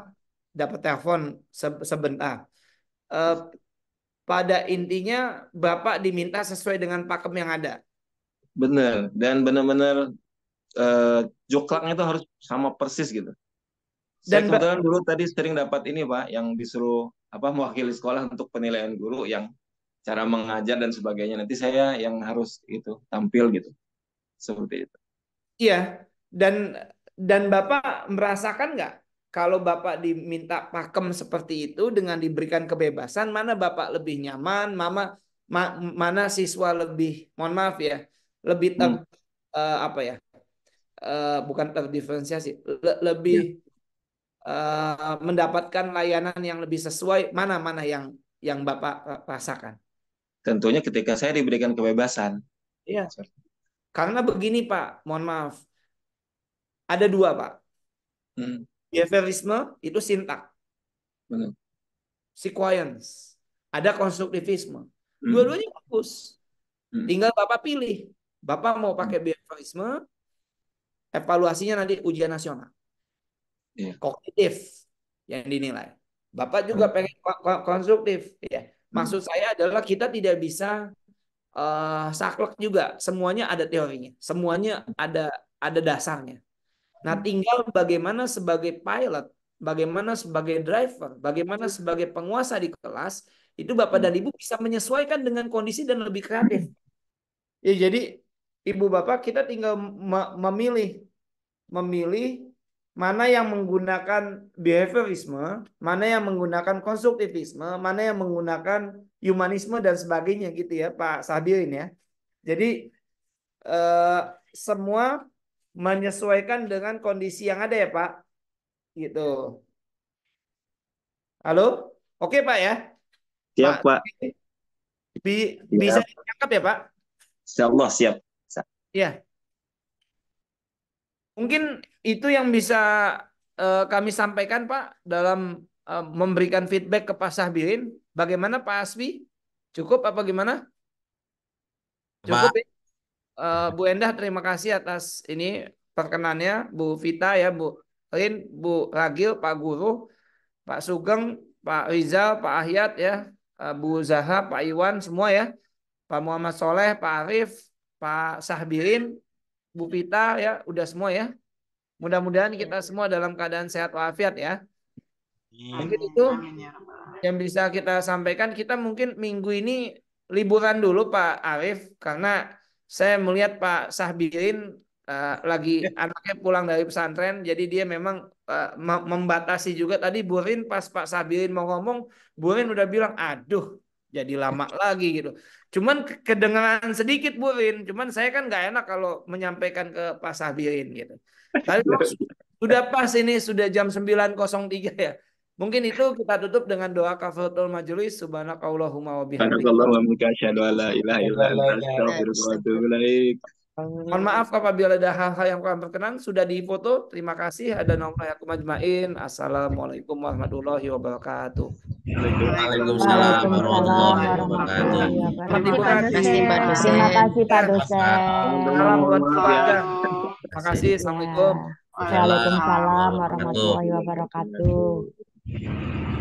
dapat telepon se sebentar uh, pada intinya bapak diminta sesuai dengan pakem yang ada Bener, dan bener-bener uh, eh, joklaknya itu harus sama persis gitu. Saya dan kebetulan dulu tadi sering dapat ini Pak, yang disuruh apa mewakili sekolah untuk penilaian guru yang cara mengajar dan sebagainya. Nanti saya yang harus itu tampil gitu, seperti itu. Iya, dan dan Bapak merasakan nggak kalau Bapak diminta pakem seperti itu dengan diberikan kebebasan, mana Bapak lebih nyaman, Mama ma, mana siswa lebih, mohon maaf ya, lebih ter hmm. uh, apa ya uh, bukan terdiferensiasi le lebih yeah. Ya. uh, mendapatkan layanan yang lebih sesuai mana mana yang yang bapak eh, rasakan tentunya ketika saya diberikan kebebasan iya karena begini pak mohon maaf ada dua pak hmm. behaviorisme itu sintak sequence ada konstruktivisme hmm. dua-duanya bagus hmm. tinggal bapak pilih Bapak mau pakai behaviorisme, evaluasinya nanti ujian nasional. Yeah. Kognitif yang dinilai. Bapak juga iya. pengen konstruktif. Ya. Maksud saya adalah kita tidak bisa uh, saklek juga. Semuanya ada teorinya. Semuanya ada ada dasarnya. Nah, hmm. tinggal bagaimana sebagai pilot, bagaimana sebagai driver, bagaimana hmm. sebagai penguasa di kelas, itu Bapak dan Ibu bisa menyesuaikan dengan kondisi dan lebih kreatif. Ya, jadi ibu bapak kita tinggal memilih memilih mana yang menggunakan behaviorisme, mana yang menggunakan konstruktivisme, mana yang menggunakan humanisme dan sebagainya gitu ya Pak Sabirin ya. Jadi eh, semua menyesuaikan dengan kondisi yang ada ya Pak. Gitu. Halo? Oke Pak ya? Siap Pak. Pak. Bi siap. Bisa ditangkap ya Pak? Insya Allah siap. Ya. Mungkin itu yang bisa uh, kami sampaikan Pak dalam uh, memberikan feedback ke Pak Sahbirin. Bagaimana Pak Asbi? Cukup apa gimana? Cukup ya? Uh, Bu Endah terima kasih atas ini perkenannya Bu Vita ya Bu Rin, Bu Ragil, Pak Guru, Pak Sugeng, Pak Rizal, Pak Ahyat ya, Bu Zaha, Pak Iwan semua ya, Pak Muhammad Soleh, Pak Arif, Pak Sahbirin, Bu Pita ya, udah semua ya. Mudah-mudahan kita iya. semua dalam keadaan sehat walafiat ya. Iya. Mungkin itu ya yang bisa kita sampaikan. Kita mungkin minggu ini liburan dulu Pak Arif karena saya melihat Pak Sahbirin uh, lagi iya. anaknya pulang dari pesantren jadi dia memang uh, membatasi juga tadi Burin pas Pak Sahbirin mau ngomong Burin udah bilang aduh jadi lama lagi gitu. Cuman kedengaran sedikit Bu Rin, cuman saya kan nggak enak kalau menyampaikan ke Pak Sabirin gitu. Tapi iya. sudah pas ini sudah jam 9.03 ya. Mungkin itu kita tutup dengan doa kafaratul majelis subhanakallahumma wa bihamdika. Subhanakallahumma wa bihamdika asyhadu an la ilaha illa anta astaghfiruka wa atubu ilaik. Mohon maaf apabila ada hal-hal yang kurang berkenan sudah difoto. Terima kasih ada nomor aku majmain. Assalamualaikum warahmatullahi wabarakatuh. Waalaikumsalam warahmatullahi wabarakatuh. Terima kasih Pak dosen. Terima kasih Pak dosen. Terima kasih. Assalamualaikum. Waalaikumsalam warahmatullahi wabarakatuh.